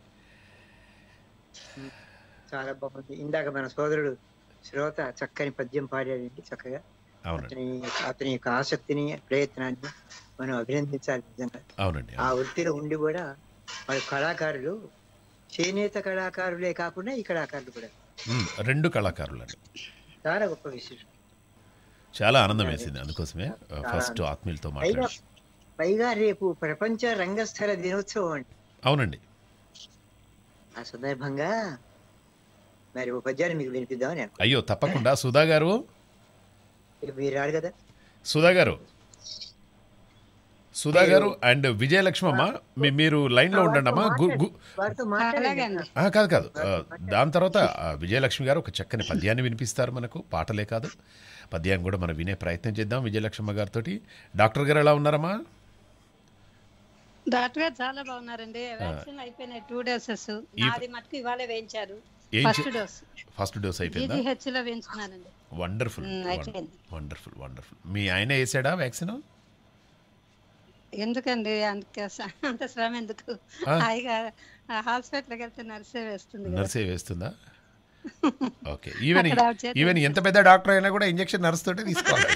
చాలా బాగుంది ఇందాక మన సోదరుడు శ్రోత చక్కని పద్యం పాడాడండి చక్కగా అతని అతని యొక్క ఆసక్తిని ప్రయత్నాన్ని మనం అభినందించాలి అవునండి ఆ వృత్తిలో ఉండి కూడా వాళ్ళ కళాకారులు చేనేత కళాకారులే కాకుండా ఈ కళాకారులు కూడా రెండు కళాకారులు చాలా గొప్ప విశేషం చాలా ఆనందం వేసింది అందుకోసమే ఫస్ట్ ఆత్మీయులతో మాట్లాడారు పైగా రేపు ప్రపంచ రంగస్థల దినోత్సవం అండి అవునండి ఆ సందర్భంగా మరి ఒక మీకు వినిపిద్దామని అయ్యో తప్పకుండా సుధా గారు సుధా గారు సుధా గారు అండ్ విజయలక్ష్మమ్మ మీరు లైన్లో ఉండండి అమ్మా కాదు కాదు దాని తర్వాత విజయలక్ష్మి గారు ఒక చక్కని పద్యాన్ని వినిపిస్తారు మనకు పాటలే కాదు పద్యాన్ని కూడా మనం వినే ప్రయత్నం చేద్దాం విజయలక్ష్మ గారితో డాక్టర్ గారు ఎలా ఉన్నారమ్మా డాక్టర్ గారు చాలా బాగున్నారండి వ్యాక్సిన్ అయిపోయినాయి టూ డోసెస్ నాది మట్టుకు ఇవాళ వేయించారు ఫస్ట్ డోస్ ఫస్ట్ డోస్ అయిపోయింది వేయించుకున్నానండి వండర్ఫుల్ వండర్ఫుల్ వండర్ఫుల్ మీ ఆయన వేసాడా వ్యాక్సిన్ ఎందుకండి అంత శ్రమ ఎందుకు హాయిగా హాస్పిటల్కి వెళ్తే నర్సే వేస్తుంది నర్సే వేస్తుందా ఓకే ఈవెన్ ఈవెన్ ఎంత పెద్ద డాక్టర్ అయినా కూడా ఇంజెక్షన్ నర్స్ తోటే తీసుకోవాలి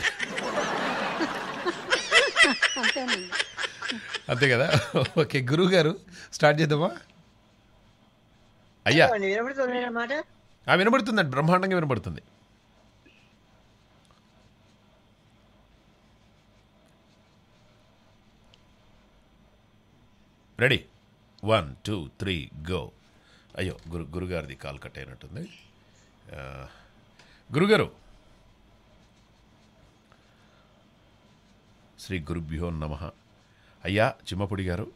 అంతే కదా ఓకే గురువు గారు స్టార్ట్ చేద్దామా అయ్యా వినబడుతుంది బ్రహ్మాండంగా వినబడుతుంది ready one two three go అయ్యో గురు గురుగారిది కాల్ కట్ అయినట్టుంది గురుగారు శ్రీ గురుభ్యో నమ అయ్యా చిమ్మపుడి గారు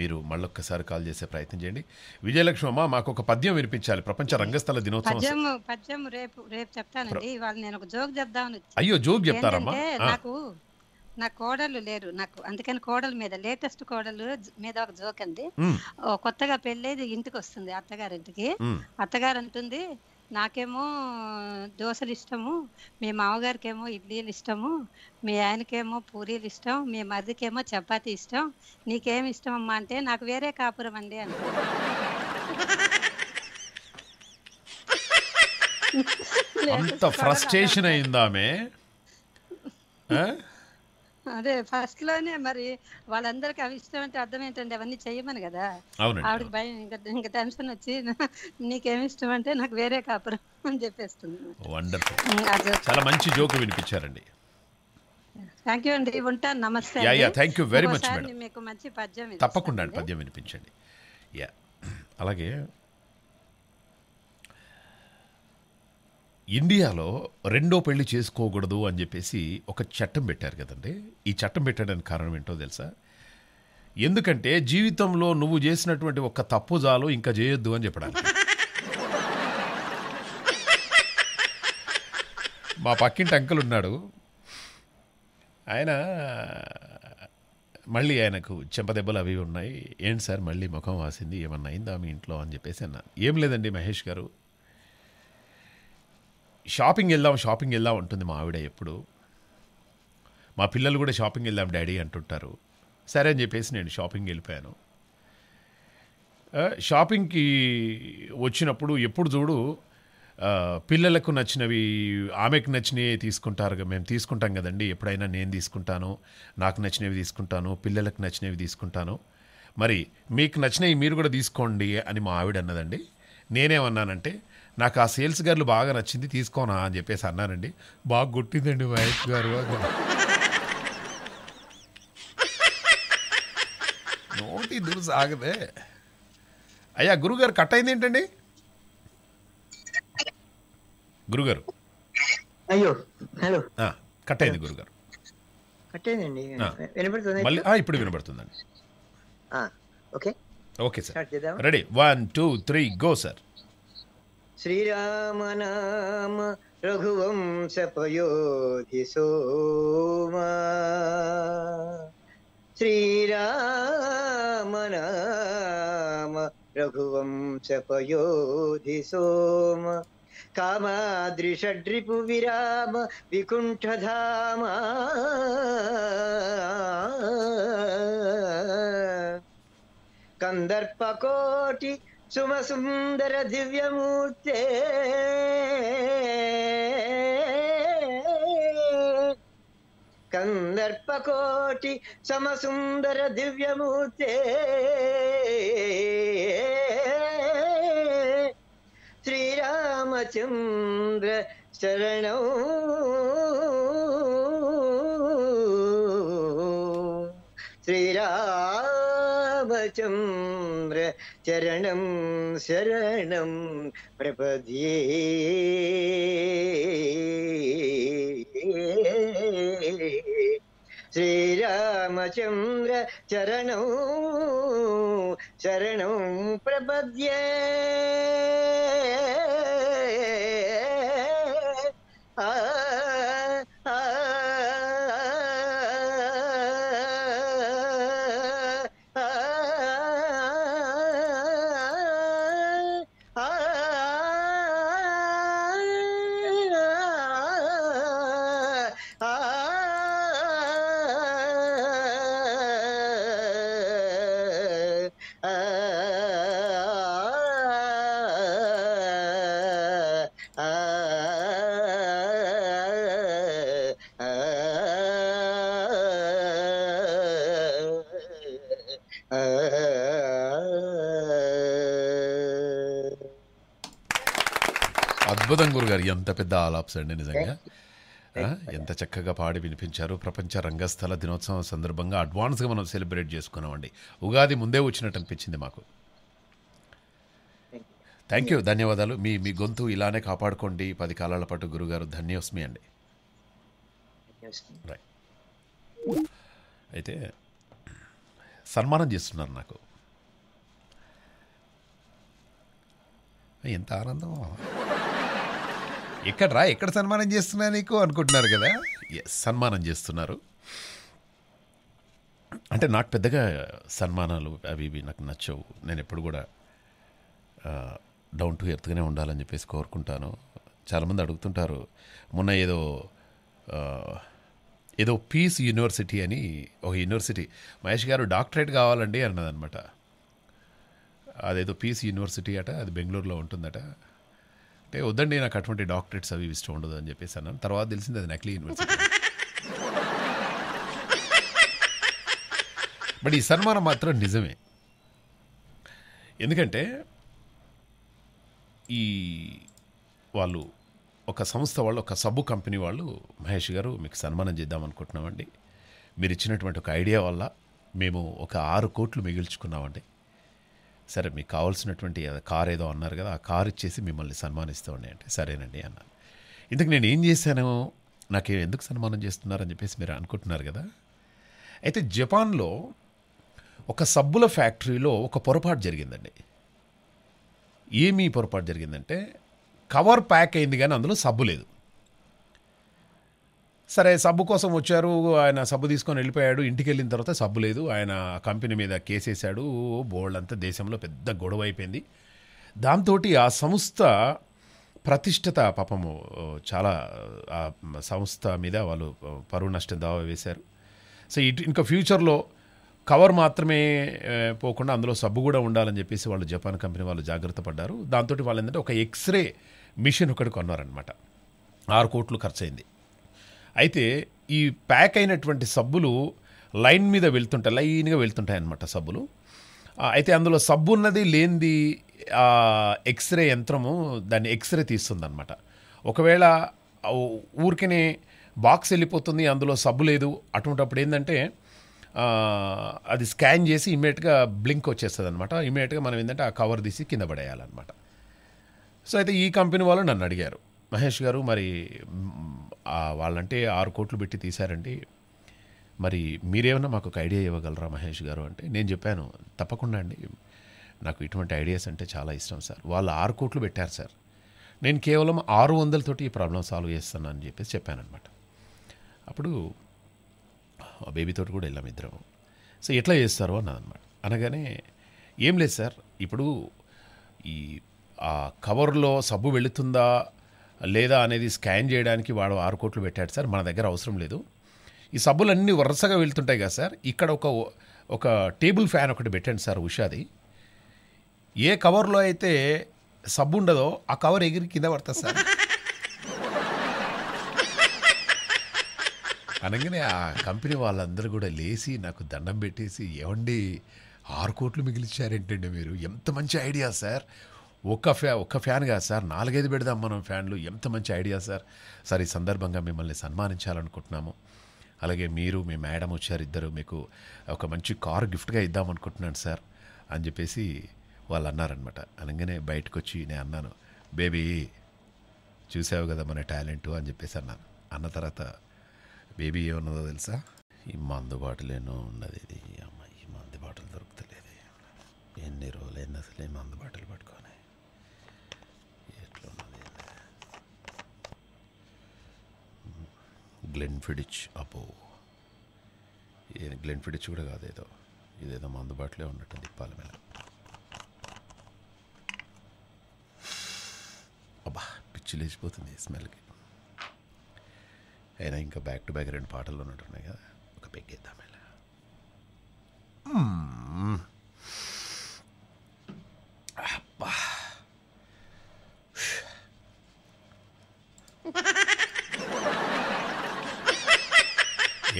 మీరు మళ్ళొక్కసారి కాల్ చేసే ప్రయత్నం చేయండి విజయలక్ష్మి అమ్మ మాకు ఒక పద్యం వినిపించాలి ప్రపంచ రంగస్థల దినోత్సవం పద్యం రేపు రేపు చెప్తానండి ఇవాళ నేను ఒక జోక్ అయ్యో జోక్ చెప్తారమ్మా నాకు నా కోడలు లేరు నాకు అందుకని కోడలు మీద లేటెస్ట్ కోడలు మీద ఒక జోక్ అండి కొత్తగా పెళ్ళేది ఇంటికి వస్తుంది అత్తగారింటికి అత్తగారు అంటుంది నాకేమో దోశలు ఇష్టము మీ మామగారికి ఏమో ఇడ్లీలు ఇష్టము మీ ఆయనకేమో పూరీలు ఇష్టం మీ మరిదికేమో చపాతి ఇష్టం నీకేం ఇష్టం అమ్మా అంటే నాకు వేరే కాపురం అండి అంటే అంత ఫ్రస్ట్రేషన్ అయిందామే అదే ఫస్ట్ లోనే మరి వాళ్ళందరికి అవి ఇష్టం అంటే అర్థం ఏంటంటే అవన్నీ చేయమని కదా ఆవిడకి భయం ఇంకా ఇంకా టెన్షన్ వచ్చి నీకేమి ఇష్టం అంటే నాకు వేరే కాపురం అని చెప్పేస్తుంది చాలా మంచి జోక్ వినిపించారండి థ్యాంక్ యూ అండి ఉంటాను నమస్తే yeah thank you very much madam మీకు మంచి పద్యం తప్పకుండా పద్యం వినిపించండి యా అలాగే ఇండియాలో రెండో పెళ్లి చేసుకోకూడదు అని చెప్పేసి ఒక చట్టం పెట్టారు కదండి ఈ చట్టం పెట్టడానికి కారణం ఏంటో తెలుసా ఎందుకంటే జీవితంలో నువ్వు చేసినటువంటి ఒక్క తప్పు జాలు ఇంకా చేయొద్దు అని చెప్పడానికి మా పక్కింటి అంకుల్ ఉన్నాడు ఆయన మళ్ళీ ఆయనకు చెంపదెబ్బలు అవి ఉన్నాయి ఏంటి సార్ మళ్ళీ ముఖం వాసింది ఏమన్నా అయిందా మీ ఇంట్లో అని చెప్పేసి అన్నా ఏం లేదండి మహేష్ గారు షాపింగ్ వెళ్దాం షాపింగ్ వెళ్దాం ఉంటుంది మా ఆవిడ ఎప్పుడు మా పిల్లలు కూడా షాపింగ్ వెళ్దాం డాడీ అంటుంటారు సరే అని చెప్పేసి నేను షాపింగ్ వెళ్ళిపోయాను షాపింగ్కి వచ్చినప్పుడు ఎప్పుడు చూడు పిల్లలకు నచ్చినవి ఆమెకు నచ్చినవి తీసుకుంటారు మేము తీసుకుంటాం కదండి ఎప్పుడైనా నేను తీసుకుంటాను నాకు నచ్చినవి తీసుకుంటాను పిల్లలకు నచ్చినవి తీసుకుంటాను మరి మీకు నచ్చినవి మీరు కూడా తీసుకోండి అని మా ఆవిడ అన్నదండి నేనేమన్నానంటే నాకు ఆ సేల్స్ గర్లు బాగా నచ్చింది తీసుకోనా అని చెప్పేసి అన్నానండి బాగా కొట్టిందండి మహేష్ గారు నోటి దూరు సాగదే అయ్యా గురుగారు కట్ అయింది ఏంటండి గురుగారు అయ్యో హలో కట్ అయింది గురుగారు కట్ అయిందండి వినబడుతుంది మళ్ళీ ఇప్పుడు వినబడుతుందండి okay okay sir ready one two three go sir Shriram नाम श्री राम नाम रघुवंशपयोधिसोम कामाद्रिषड्रिपुविराम विकुण्ठधामा कन्दर्पकोटि சுமசுந்தர திவ்யமூர்த்தே கந்தர்பகோட்டி சமசுந்தர திவ்யமூர்த்தே ஸ்ரீராமச்சந்திர சரணோ ஸ்ரீராமச்சந்திர ചരണം ശരണം പ്രപദ്യേ ശ്രീരാമചന്ദ്ര ചരണോ ശരണം പ്രപദ്യേ అంత పెద్ద ఆలాప్స్ అండి నిజంగా ఎంత చక్కగా పాడి వినిపించారు ప్రపంచ రంగస్థల దినోత్సవం సందర్భంగా అడ్వాన్స్గా మనం సెలబ్రేట్ చేసుకున్నామండి ఉగాది ముందే వచ్చినట్టు అనిపించింది మాకు థ్యాంక్ యూ ధన్యవాదాలు మీ మీ గొంతు ఇలానే కాపాడుకోండి పది కాలాల పాటు గురుగారు ధన్యోస్మి అండి అయితే సన్మానం చేస్తున్నారు నాకు ఎంత ఆనందం ఎక్కడరా ఎక్కడ సన్మానం చేస్తున్నా నీకు అనుకుంటున్నారు కదా సన్మానం చేస్తున్నారు అంటే నాకు పెద్దగా సన్మానాలు అవి ఇవి నాకు నచ్చవు నేను ఎప్పుడు కూడా డౌన్ టు ఎర్త్గానే ఉండాలని చెప్పేసి కోరుకుంటాను చాలామంది అడుగుతుంటారు మొన్న ఏదో ఏదో పీస్ యూనివర్సిటీ అని ఒక యూనివర్సిటీ మహేష్ గారు డాక్టరేట్ కావాలండి అన్నదనమాట అదేదో పీస్ యూనివర్సిటీ అట అది బెంగళూరులో ఉంటుందట అంటే వద్దండి నాకు అటువంటి డాక్టరేట్స్ అవి ఇష్టం ఉండదు అని చెప్పేసి అన్నాను తర్వాత తెలిసింది అది నకిలీ యూనివర్సిటీ బట్ ఈ సన్మానం మాత్రం నిజమే ఎందుకంటే ఈ వాళ్ళు ఒక సంస్థ వాళ్ళు ఒక సబ్బు కంపెనీ వాళ్ళు మహేష్ గారు మీకు సన్మానం చేద్దాం అనుకుంటున్నామండి మీరు ఇచ్చినటువంటి ఒక ఐడియా వల్ల మేము ఒక ఆరు కోట్లు మిగిల్చుకున్నామండి సరే మీకు కావాల్సినటువంటి కార్ ఏదో అన్నారు కదా ఆ కార్ ఇచ్చేసి మిమ్మల్ని సన్మానిస్తూ ఉన్నాయంటే సరేనండి అన్నాను ఇంతకు నేను ఏం చేశాను నాకు ఎందుకు సన్మానం చేస్తున్నారని చెప్పేసి మీరు అనుకుంటున్నారు కదా అయితే జపాన్లో ఒక సబ్బుల ఫ్యాక్టరీలో ఒక పొరపాటు జరిగిందండి ఏమీ పొరపాటు జరిగిందంటే కవర్ ప్యాక్ అయింది కానీ అందులో సబ్బు లేదు సరే సబ్బు కోసం వచ్చారు ఆయన సబ్బు తీసుకొని వెళ్ళిపోయాడు ఇంటికి వెళ్ళిన తర్వాత సబ్బు లేదు ఆయన కంపెనీ మీద కేసేశాడు బోల్డ్ అంతా దేశంలో పెద్ద గొడవ అయిపోయింది దాంతో ఆ సంస్థ ప్రతిష్టత పాపము చాలా ఆ సంస్థ మీద వాళ్ళు పరువు నష్టం దావా వేశారు సో ఇటు ఇంకా ఫ్యూచర్లో కవర్ మాత్రమే పోకుండా అందులో సబ్బు కూడా ఉండాలని చెప్పేసి వాళ్ళు జపాన్ కంపెనీ వాళ్ళు జాగ్రత్త పడ్డారు దాంతో వాళ్ళు ఏంటంటే ఒక ఎక్స్రే మిషన్ ఒకటి కొన్నారనమాట ఆరు కోట్లు అయింది అయితే ఈ ప్యాక్ అయినటువంటి సబ్బులు లైన్ మీద వెళ్తుంటాయి లైన్గా వెళ్తుంటాయి అనమాట సబ్బులు అయితే అందులో సబ్బు ఉన్నది లేనిది ఎక్స్రే యంత్రము దాన్ని ఎక్స్రే తీస్తుంది అనమాట ఒకవేళ ఊరికనే బాక్స్ వెళ్ళిపోతుంది అందులో సబ్బు లేదు అటువంటిప్పుడు ఏంటంటే అది స్కాన్ చేసి ఇమీడియట్గా బ్లింక్ వచ్చేస్తుంది అనమాట ఇమీడియట్గా మనం ఏంటంటే ఆ కవర్ తీసి కింద పడేయాలన్నమాట సో అయితే ఈ కంపెనీ వాళ్ళు నన్ను అడిగారు మహేష్ గారు మరి వాళ్ళంటే ఆరు కోట్లు పెట్టి తీశారండి మరి మీరేమన్నా మాకు ఒక ఐడియా ఇవ్వగలరా మహేష్ గారు అంటే నేను చెప్పాను తప్పకుండా అండి నాకు ఇటువంటి ఐడియాస్ అంటే చాలా ఇష్టం సార్ వాళ్ళు ఆరు కోట్లు పెట్టారు సార్ నేను కేవలం ఆరు వందలతోటి ఈ ప్రాబ్లం సాల్వ్ చేస్తాను అని చెప్పేసి చెప్పానమాట అప్పుడు ఆ బేబీతోటి కూడా వెళ్ళాం ఇద్దరం సో ఎట్లా చేస్తారు అనమాట అనగానే ఏం లేదు సార్ ఇప్పుడు ఈ ఆ కవర్లో సబ్బు వెళుతుందా లేదా అనేది స్కాన్ చేయడానికి వాడు ఆరు కోట్లు పెట్టాడు సార్ మన దగ్గర అవసరం లేదు ఈ సబ్బులన్నీ వరుసగా వెళ్తుంటాయి కదా సార్ ఇక్కడ ఒక ఒక టేబుల్ ఫ్యాన్ ఒకటి పెట్టండి సార్ ఉషాది ఏ కవర్లో అయితే సబ్బు ఉండదో ఆ కవర్ ఎగిరి కింద పడుతుంది సార్ అనగానే ఆ కంపెనీ వాళ్ళందరూ కూడా లేచి నాకు దండం పెట్టేసి ఏమండి ఆరు కోట్లు మిగిలిచ్చారేంటండి మీరు ఎంత మంచి ఐడియా సార్ ఒక్క ఫ్యా ఒక్క ఫ్యాన్ కాదు సార్ నాలుగైదు పెడదాం మనం ఫ్యాన్లు ఎంత మంచి ఐడియా సార్ సార్ ఈ సందర్భంగా మిమ్మల్ని సన్మానించాలనుకుంటున్నాము అలాగే మీరు మీ మేడం వచ్చారు ఇద్దరు మీకు ఒక మంచి కార్ గిఫ్ట్గా ఇద్దాం అనుకుంటున్నాను సార్ అని చెప్పేసి వాళ్ళు అన్నారనమాట అనగానే బయటకు వచ్చి నేను అన్నాను బేబీ చూసావు కదా మన టాలెంట్ అని చెప్పేసి అన్నాను అన్న తర్వాత బేబీ ఏమన్నదో తెలుసా ఈ అందుబాటులో బాటలేనో ఉన్నది ఇది అమ్మాయి ఈ అందుబాటులో దొరుకుతలేదు ఎన్ని రోజులైంది అసలు ఏమి అందుబాటులో పట్టుకో ఫిడిచ్ అపో ఇది ఫిడిచ్ కూడా కాదు ఏదో ఇదేదో అందుబాటులో ఉన్నట్టు దిప్పాల మీద అబ్బా పిచ్చి లేచిపోతుంది స్మెల్కి అయినా ఇంకా బ్యాక్ టు బ్యాక్ రెండు పాటలు ఉన్నట్టున్నాయి కదా ఒక పెగ్గేద్దాం ఇలా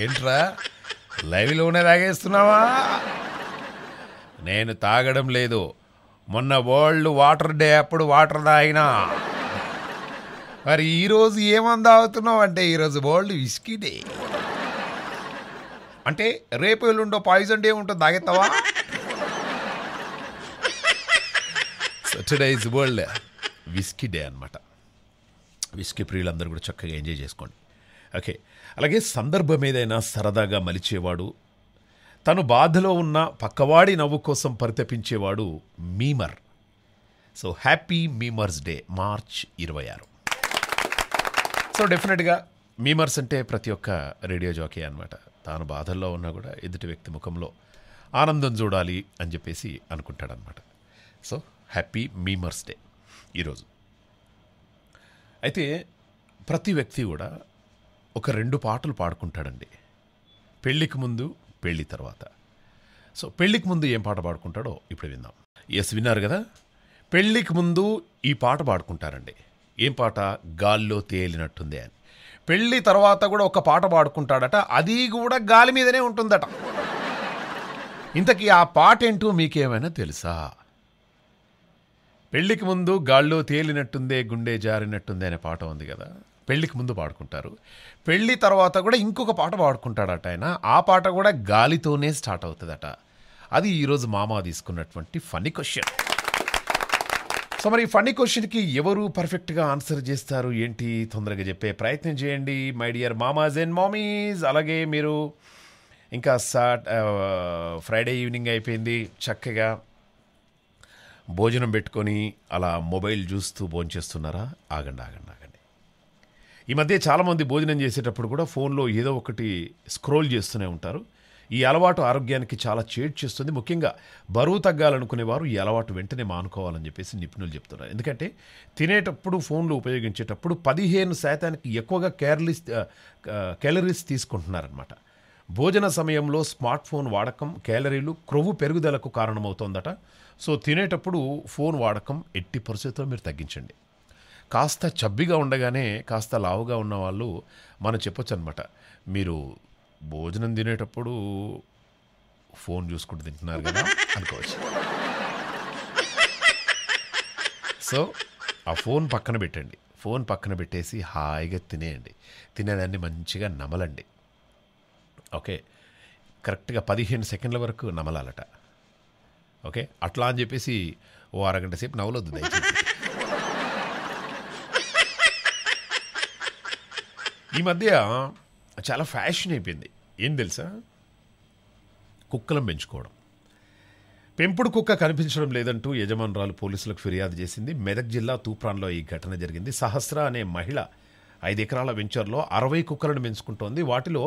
ఏంట్రా లైవ్లోనే తాగేస్తున్నావా నేను తాగడం లేదు మొన్న వరల్డ్ వాటర్ డే అప్పుడు వాటర్ తాగినా మరి ఈరోజు ఏమని తాగుతున్నావు అంటే ఈరోజు వరల్డ్ విస్కీ డే అంటే రేపు ఎల్లుండో పాయిజన్ డే ఉంటుంది తాగేస్తావా today is world whisky day అనమాట విస్కీ ప్రియులందరూ కూడా చక్కగా ఎంజాయ్ చేసుకోండి ఓకే అలాగే సందర్భం ఏదైనా సరదాగా మలిచేవాడు తను బాధలో ఉన్న పక్కవాడి నవ్వు కోసం పరితపించేవాడు memer so happy memers day March ఇరవై ఆరు సో డెఫినెట్గా మీమర్స్ అంటే ప్రతి ఒక్క రేడియో జాకీ అనమాట తాను బాధల్లో ఉన్నా కూడా ఎదుటి వ్యక్తి ముఖంలో ఆనందం చూడాలి అని చెప్పేసి అనుకుంటాడనమాట సో హ్యాపీ మీమర్స్ డే ఈరోజు అయితే ప్రతి వ్యక్తి కూడా ఒక రెండు పాటలు పాడుకుంటాడండి పెళ్ళికి ముందు పెళ్ళి తర్వాత సో పెళ్ళికి ముందు ఏం పాట పాడుకుంటాడో ఇప్పుడు విందాం ఎస్ విన్నారు కదా పెళ్ళికి ముందు ఈ పాట పాడుకుంటారండి ఏం పాట గాల్లో తేలినట్టుంది అని పెళ్ళి తర్వాత కూడా ఒక పాట పాడుకుంటాడట అది కూడా గాలి మీదనే ఉంటుందట ఇంతకీ ఆ పాట ఏంటో మీకేమైనా తెలుసా పెళ్ళికి ముందు గాల్లో తేలినట్టుందే గుండె జారినట్టుందే అనే పాట ఉంది కదా పెళ్లికి ముందు పాడుకుంటారు పెళ్లి తర్వాత కూడా ఇంకొక పాట పాడుకుంటాడట ఆయన ఆ పాట కూడా గాలితోనే స్టార్ట్ అవుతుందట అది ఈరోజు మామ తీసుకున్నటువంటి ఫనీ క్వశ్చన్ సో మరి ఫన్నీ క్వశ్చన్కి ఎవరు పర్ఫెక్ట్గా ఆన్సర్ చేస్తారు ఏంటి తొందరగా చెప్పే ప్రయత్నం చేయండి మై డియర్ మామాజ్ అండ్ మామీస్ అలాగే మీరు ఇంకా సాట్ ఫ్రైడే ఈవినింగ్ అయిపోయింది చక్కగా భోజనం పెట్టుకొని అలా మొబైల్ చూస్తూ భోంచేస్తున్నారా ఆగండి ఆగండి ఈ మధ్య చాలామంది భోజనం చేసేటప్పుడు కూడా ఫోన్లో ఏదో ఒకటి స్క్రోల్ చేస్తూనే ఉంటారు ఈ అలవాటు ఆరోగ్యానికి చాలా చేటు చేస్తుంది ముఖ్యంగా బరువు తగ్గాలనుకునే వారు ఈ అలవాటు వెంటనే మానుకోవాలని చెప్పేసి నిపుణులు చెప్తున్నారు ఎందుకంటే తినేటప్పుడు ఫోన్లు ఉపయోగించేటప్పుడు పదిహేను శాతానికి ఎక్కువగా క్యాలరీస్ క్యాలరీస్ తీసుకుంటున్నారనమాట భోజన సమయంలో స్మార్ట్ ఫోన్ వాడకం క్యాలరీలు క్రొవ్వు పెరుగుదలకు కారణమవుతోందట సో తినేటప్పుడు ఫోన్ వాడకం ఎట్టి పరిస్థితుల్లో మీరు తగ్గించండి కాస్త చబ్బిగా ఉండగానే కాస్త లావుగా ఉన్నవాళ్ళు మనం చెప్పొచ్చు అనమాట మీరు భోజనం తినేటప్పుడు ఫోన్ చూసుకుంటూ తింటున్నారు కదా అనుకోవచ్చు సో ఆ ఫోన్ పక్కన పెట్టండి ఫోన్ పక్కన పెట్టేసి హాయిగా తినేయండి తినేదాన్ని మంచిగా నమలండి ఓకే కరెక్ట్గా పదిహేను సెకండ్ల వరకు నమలాలట ఓకే అట్లా అని చెప్పేసి ఓ అరగంట సేపు నవలొద్దు దయచేసి ఈ మధ్య చాలా ఫ్యాషన్ అయిపోయింది ఏం తెలుసా కుక్కలను పెంచుకోవడం పెంపుడు కుక్క కనిపించడం లేదంటూ యజమానురాలు పోలీసులకు ఫిర్యాదు చేసింది మెదక్ జిల్లా తూప్రాన్లో ఈ ఘటన జరిగింది సహస్ర అనే మహిళ ఐదు ఎకరాల వెంచర్లో అరవై కుక్కలను పెంచుకుంటోంది వాటిలో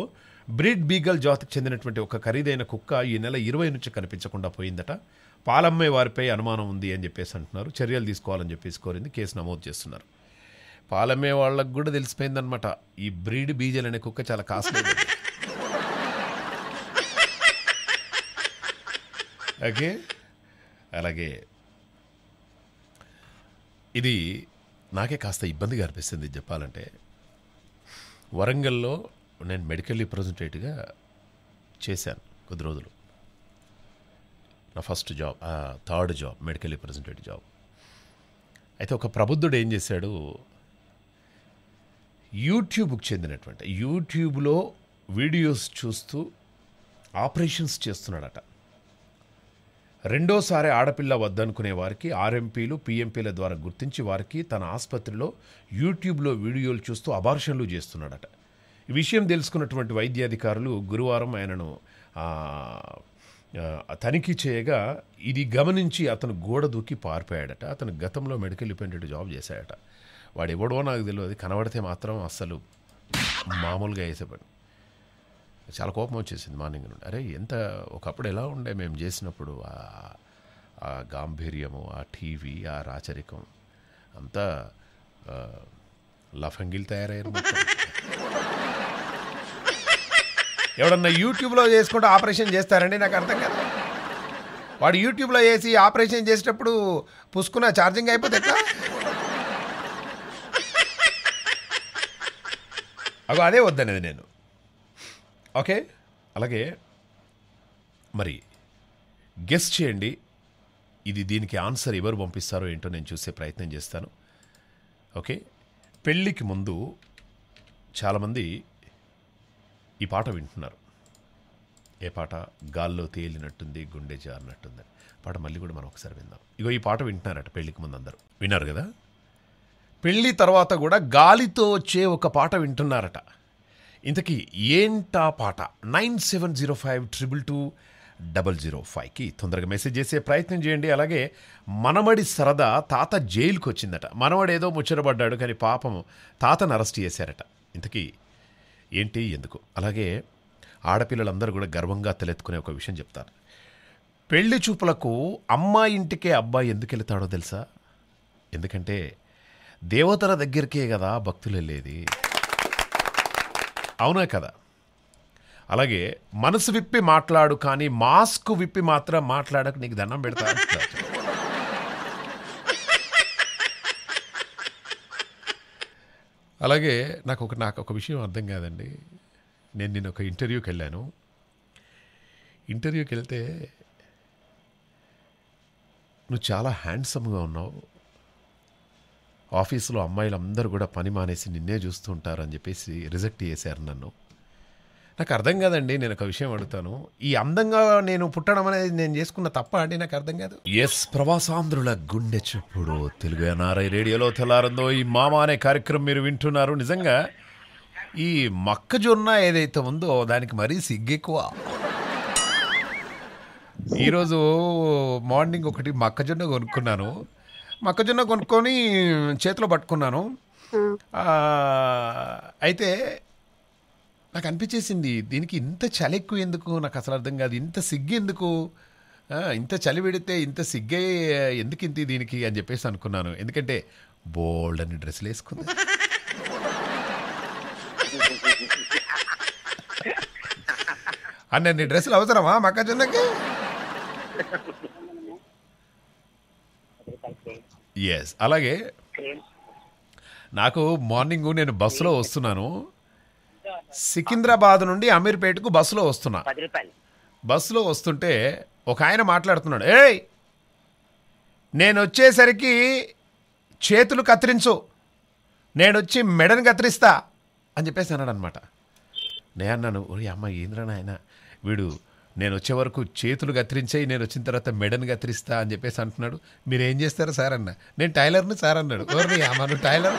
బ్రిడ్ బీగల్ జాతికి చెందినటువంటి ఒక ఖరీదైన కుక్క ఈ నెల ఇరవై నుంచి కనిపించకుండా పోయిందట పాలమ్మే వారిపై అనుమానం ఉంది అని చెప్పేసి అంటున్నారు చర్యలు తీసుకోవాలని చెప్పేసి కోరింది కేసు నమోదు చేస్తున్నారు పాలమే వాళ్ళకు కూడా తెలిసిపోయిందనమాట ఈ బ్రీడ్ బీజల్ అనే కుక్క చాలా కాస్ట్ ఓకే అలాగే ఇది నాకే కాస్త ఇబ్బందిగా అనిపిస్తుంది చెప్పాలంటే వరంగల్లో నేను మెడికల్ రిప్రజెంటేటివ్గా చేశాను కొద్ది రోజులు నా first job third job medical representative job అయితే ఒక ప్రబుద్ధుడు ఏం చేశాడు యూట్యూబ్కు చెందినటువంటి యూట్యూబ్లో వీడియోస్ చూస్తూ ఆపరేషన్స్ చేస్తున్నాడట రెండోసారి ఆడపిల్ల వద్దనుకునే వారికి ఆర్ఎంపీలు పీఎంపీల ద్వారా గుర్తించి వారికి తన ఆసుపత్రిలో యూట్యూబ్లో వీడియోలు చూస్తూ అబార్షన్లు చేస్తున్నాడట ఈ విషయం తెలుసుకున్నటువంటి వైద్యాధికారులు గురువారం ఆయనను తనిఖీ చేయగా ఇది గమనించి అతను గోడ దూకి పారిపోయాడట అతను గతంలో మెడికల్ డిపెండెంట్ జాబ్ చేశాడట వాడు ఎవడో నాకు తెలియదు కనబడితే మాత్రం అస్సలు మామూలుగా వేసే చాలా కోపం వచ్చేసింది మార్నింగ్ నుండి అరే ఎంత ఒకప్పుడు ఎలా ఉండే మేము చేసినప్పుడు ఆ గాంభీర్యము ఆ టీవీ ఆ రాచరికం అంతా లఫంగిలు తయారయ్యారు ఎవడన్నా యూట్యూబ్లో చేసుకుంటూ ఆపరేషన్ చేస్తారండి నాకు అర్థం కాదు వాడు యూట్యూబ్లో వేసి ఆపరేషన్ చేసేటప్పుడు పుసుకున్న ఛార్జింగ్ అయిపోతే కదా అగో అదే వద్దనేది నేను ఓకే అలాగే మరి గెస్ట్ చేయండి ఇది దీనికి ఆన్సర్ ఎవరు పంపిస్తారో ఏంటో నేను చూసే ప్రయత్నం చేస్తాను ఓకే పెళ్ళికి ముందు చాలామంది ఈ పాట వింటున్నారు ఏ పాట గాల్లో తేలినట్టుంది గుండె జారినట్టుంది పాట మళ్ళీ కూడా మనం ఒకసారి విందాం ఇగో ఈ పాట వింటున్నారట పెళ్ళికి ముందు అందరూ విన్నారు కదా పెళ్ళి తర్వాత కూడా గాలితో వచ్చే ఒక పాట వింటున్నారట ఇంతకీ ఏంటా పాట nine seven zero five triple two double zero ఫైవ్కి తొందరగా మెసేజ్ చేసే ప్రయత్నం చేయండి అలాగే మనమడి సరదా తాత జైలుకి వచ్చిందట మనవడి ఏదో ముచ్చరబడ్డాడు కానీ పాపం తాతను అరెస్ట్ చేశారట ఇంతకీ ఏంటి ఎందుకు అలాగే ఆడపిల్లలందరూ కూడా గర్వంగా తలెత్తుకునే ఒక విషయం చెప్తారు పెళ్లి చూపులకు అమ్మాయి ఇంటికే అబ్బాయి ఎందుకు వెళ్తాడో తెలుసా ఎందుకంటే దేవతల దగ్గరికే కదా భక్తులు వెళ్ళేది అవునా కదా అలాగే మనసు విప్పి మాట్లాడు కానీ మాస్క్ విప్పి మాత్రం మాట్లాడక నీకు దండం పెడతా అలాగే నాకు ఒక నాకు ఒక విషయం అర్థం కాదండి నేను నేను ఒక ఇంటర్వ్యూకి వెళ్ళాను ఇంటర్వ్యూకి వెళ్తే నువ్వు చాలా హ్యాండ్సమ్గా ఉన్నావు ఆఫీసులో అందరూ కూడా పని మానేసి నిన్నే చూస్తుంటారు అని చెప్పేసి రిజెక్ట్ చేశారు నన్ను నాకు అర్థం కాదండి నేను ఒక విషయం అడుగుతాను ఈ అందంగా నేను పుట్టడం అనేది నేను చేసుకున్న తప్ప అండి నాకు అర్థం కాదు ఎస్ ప్రవాసాంధ్రుల గుండె చెప్పుడు తెలుగు ఎన్ఆర్ఐ రేడియోలో తెల్లారందో ఈ మామ అనే కార్యక్రమం మీరు వింటున్నారు నిజంగా ఈ మొక్కజొన్న ఏదైతే ఉందో దానికి మరీ సిగ్గెక్కువ ఈరోజు మార్నింగ్ ఒకటి మొక్కజొన్న కొనుక్కున్నాను మొక్కజొన్న కొనుక్కొని చేతిలో పట్టుకున్నాను అయితే నాకు అనిపించేసింది దీనికి ఇంత చలి ఎక్కువ ఎందుకు నాకు అసలు అర్థం కాదు ఇంత సిగ్గు ఎందుకు ఇంత చలి పెడితే ఇంత సిగ్గే ఎందుకు ఇంత దీనికి అని చెప్పేసి అనుకున్నాను ఎందుకంటే బోల్డ్ అని డ్రెస్సులు వేసుకుంది అన్నీ డ్రెస్సులు అవసరమా మక్కజొన్నకి ఎస్ అలాగే నాకు మార్నింగ్ నేను బస్సులో వస్తున్నాను సికింద్రాబాద్ నుండి అమీర్పేటకు బస్సులో వస్తున్నా బస్సులో వస్తుంటే ఒక ఆయన మాట్లాడుతున్నాడు ఏయ్ నేను వచ్చేసరికి చేతులు కత్తిరించు నేను వచ్చి మెడను కత్తిరిస్తా అని చెప్పేసి అన్నాడు అనమాట నేను అన్నాను ఓ అమ్మ ఆయన వీడు నేను వచ్చే వరకు చేతులు కత్తిరించాయి నేను వచ్చిన తర్వాత మెడను కత్తిరిస్తా అని చెప్పేసి అంటున్నాడు మీరు ఏం చేస్తారు సార్ అన్న నేను టైలర్ని సార్ అన్నాడు ఎవరిని టైలర్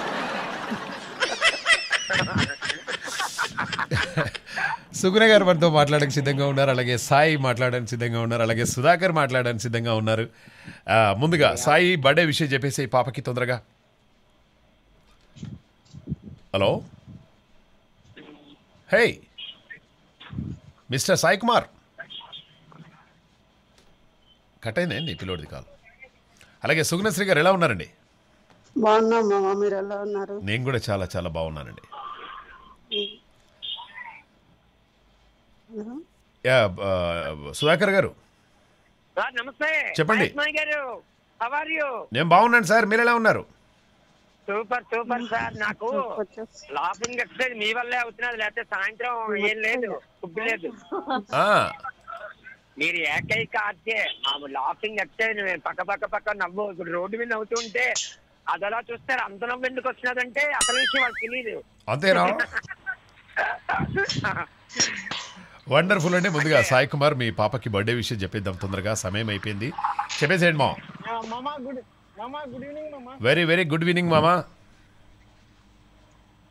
సుగుణ గారు మనతో మాట్లాడడానికి సిద్ధంగా ఉన్నారు అలాగే సాయి మాట్లాడడానికి సిద్ధంగా ఉన్నారు అలాగే సుధాకర్ మాట్లాడడానికి సిద్ధంగా ఉన్నారు ముందుగా సాయి బర్త్డే విషయం చెప్పేసి పాపకి తొందరగా hello hey mister Sai Kumar cut అయిందండి పిల్లోడిది కాల్ అలాగే సుగ్నశ్రీ గారు ఎలా ఉన్నారండి మీరు ఎలా ఉన్నారు నేను కూడా చాలా చాలా బాగున్నానండి సుధాకర్ గారు నమస్తే చెప్పండి. గారు నేను బాగున్నాను సార్ మీరు ఎలా ఉన్నారు సూపర్ సూపర్ సార్ నాకు లాఫింగ్ ఎక్సర్సైజ్ మీ వల్లే అవుతున్నది లేకపోతే సాయంత్రం ఏం లేదు లేదు మీరు ఏకైక ఆర్తే ఆమె లాఫింగ్ చెప్తే మేము పక్క పక్క పక్క నవ్వు ఇప్పుడు రోడ్డు మీద నవ్వుతుంటే అదలా అలా చూస్తారు అంత నవ్వు ఎందుకు వచ్చినదంటే అసలు విషయం వాళ్ళకి తెలియదు అంతేనా వండర్ఫుల్ అండి ముందుగా సాయి కుమార్ మీ పాపకి బర్త్డే విషయం చెప్పేద్దాం తొందరగా సమయం అయిపోయింది చెప్పేసేయండి మా వెరీ వెరీ గుడ్ ఈవినింగ్ మామా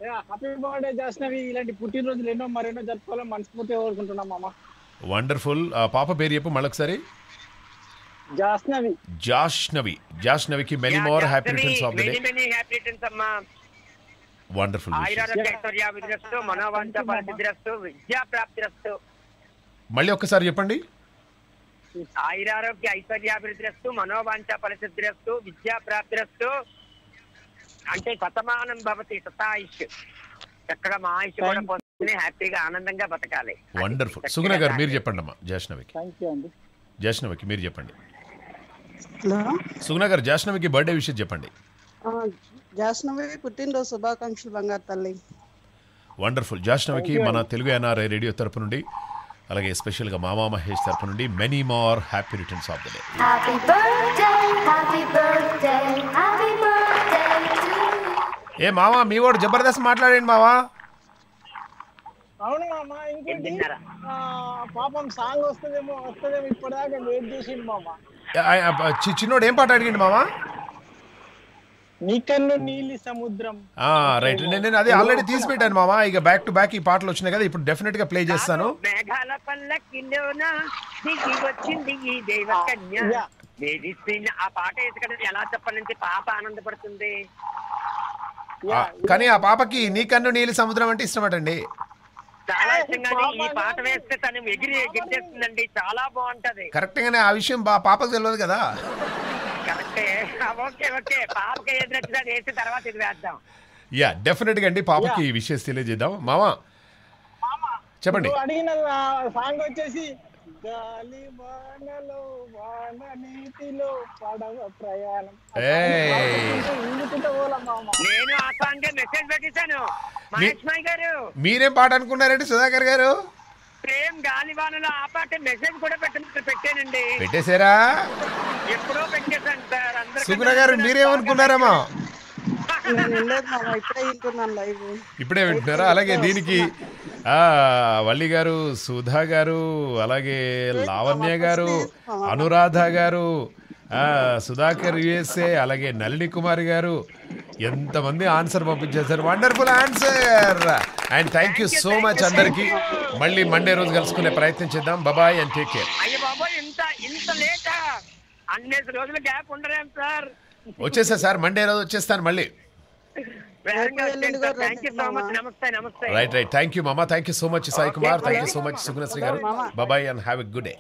హ్యాపీ బర్త్డే చేసినవి ఇలాంటి పుట్టినరోజులు ఎన్నో మరెన్నో జరుపుకోవాలని మనస్ఫూర్తిగా కోరుకుంటున్నాం మామా వండర్ఫుల్ పాప పేరు చెప్పు మళ్ళొకసారి జాస్నవి జాష్నవి జాష్నవికి many more happy returns of the day many happy returns అమ్మా వండర్ఫుల్ మళ్ళీ ఒక్కసారి చెప్పండి ఆయురారోగ్య ఐశ్వర్యాభివృద్ధిరస్తు మనోవాంఛ ఫలసిద్ధిరస్తు విద్యా ప్రాప్తిరస్తు అంటే శతమానం భవతి సతాయుష్ చక్కగా మా ఆయుష్ కూడా హ్యాపీగా ఆనందంగా బతకాలి వండర్ఫుల్ సుగుణ గారు మీరు చెప్పండి అమ్మా జాష్నవికి జాష్నవికి మీరు చెప్పండి సుగుణ గారు జాష్నవికి బర్త్డే విషయం చెప్పండి జాష్నవి పుట్టినరోజు శుభాకాంక్షలు బంగారు తల్లి వండర్ఫుల్ జాష్నవికి మన తెలుగు ఎన్ఆర్ఐ రేడియో తరపు నుండి అలాగే స్పెషల్గా మామా మహేష్ తరపు నుండి many more happy returns of the day ఏ మామా మీ వాడు జబర్దస్త్ మాట్లాడండి మావా అవును మామ పాపం సాంగ్ వస్తుందేమో వస్తుందేమో ఇప్పటిదాకా వెయిట్ చేసిండు మామ చిన్నోడు ఏం పాట అడిగిండు మామ నీకన్ను నీలి సముద్రం రైట్ నేను అదే ఆల్రెడీ తీసి పెట్టాను మామ ఇక బ్యాక్ టు బ్యాక్ ఈ పాటలు వచ్చినాయి కదా ఇప్పుడు డెఫినెట్ గా ప్లే చేస్తాను మేఘాల పల్లకిలోనా దిగి వచ్చింది ఆ పాట ఎందుకంటే ఎలా చెప్పాలంటే పాప ఆనందపడుతుంది కానీ ఆ పాపకి నీ కన్ను నీలి సముద్రం అంటే ఇష్టమటండి చాలా ఇష్టంగానే ఈ పాట వేస్తే తను ఎగిరి ఎగిరిచేస్తుందండి చాలా బాగుంటది కరెక్ట్ గానే ఆ విషయం బా పాపకు తెలియదు కదా కరెక్టే ఓకే ఓకే పాపకి ఏది నచ్చిందో అది వేసిన తర్వాత ఇది వేద్దాం యా డెఫినెట్ గా అండి పాపకి ఈ విషయం తెలియజేద్దాం మామ చెప్పండి అడిగిన సాంగ్ వచ్చేసి గాలి వానలో వాన నీటిలో పడవ ప్రయాణం నేను ఆ పాంగే మెసేజ్ పెట్టేశాను మహేష్మై గారు మీరేం పాట అనుకున్నారండి సుధాకర్ గారు ప్రేమ్ గాలి వానలో ఆ పాట మెసేజ్ కూడా పెట్ట పెట్టానండి పెట్టేశారా ఎప్పుడో పెట్టేశాను సార్ అందరూ సుగుణ గారు మీరేమనుకున్నారమ్మా ఇప్పుడే వింటున్నారా అలాగే దీనికి వల్లి గారు సుధా గారు అలాగే లావణ్య గారు అనురాధ గారు సుధాకర్ యుఎస్ఏ అలాగే నలిని కుమార్ గారు ఎంతమంది ఆన్సర్ పంపించేశారు wonderful answer and thank you so much అందరికి మళ్ళీ మండే రోజు కలుసుకునే ప్రయత్నం చేద్దాం బాబాయ్ అండ్ టేక్ కేర్ వచ్చేసా సార్ మండే రోజు వచ్చేస్తాను మళ్ళీ రైట్ రైట్ థ్యాంక్ యూ మామ thank you so much Sai Kumar thank you so much Sugunasri గారు బాబాయ్ and have a good day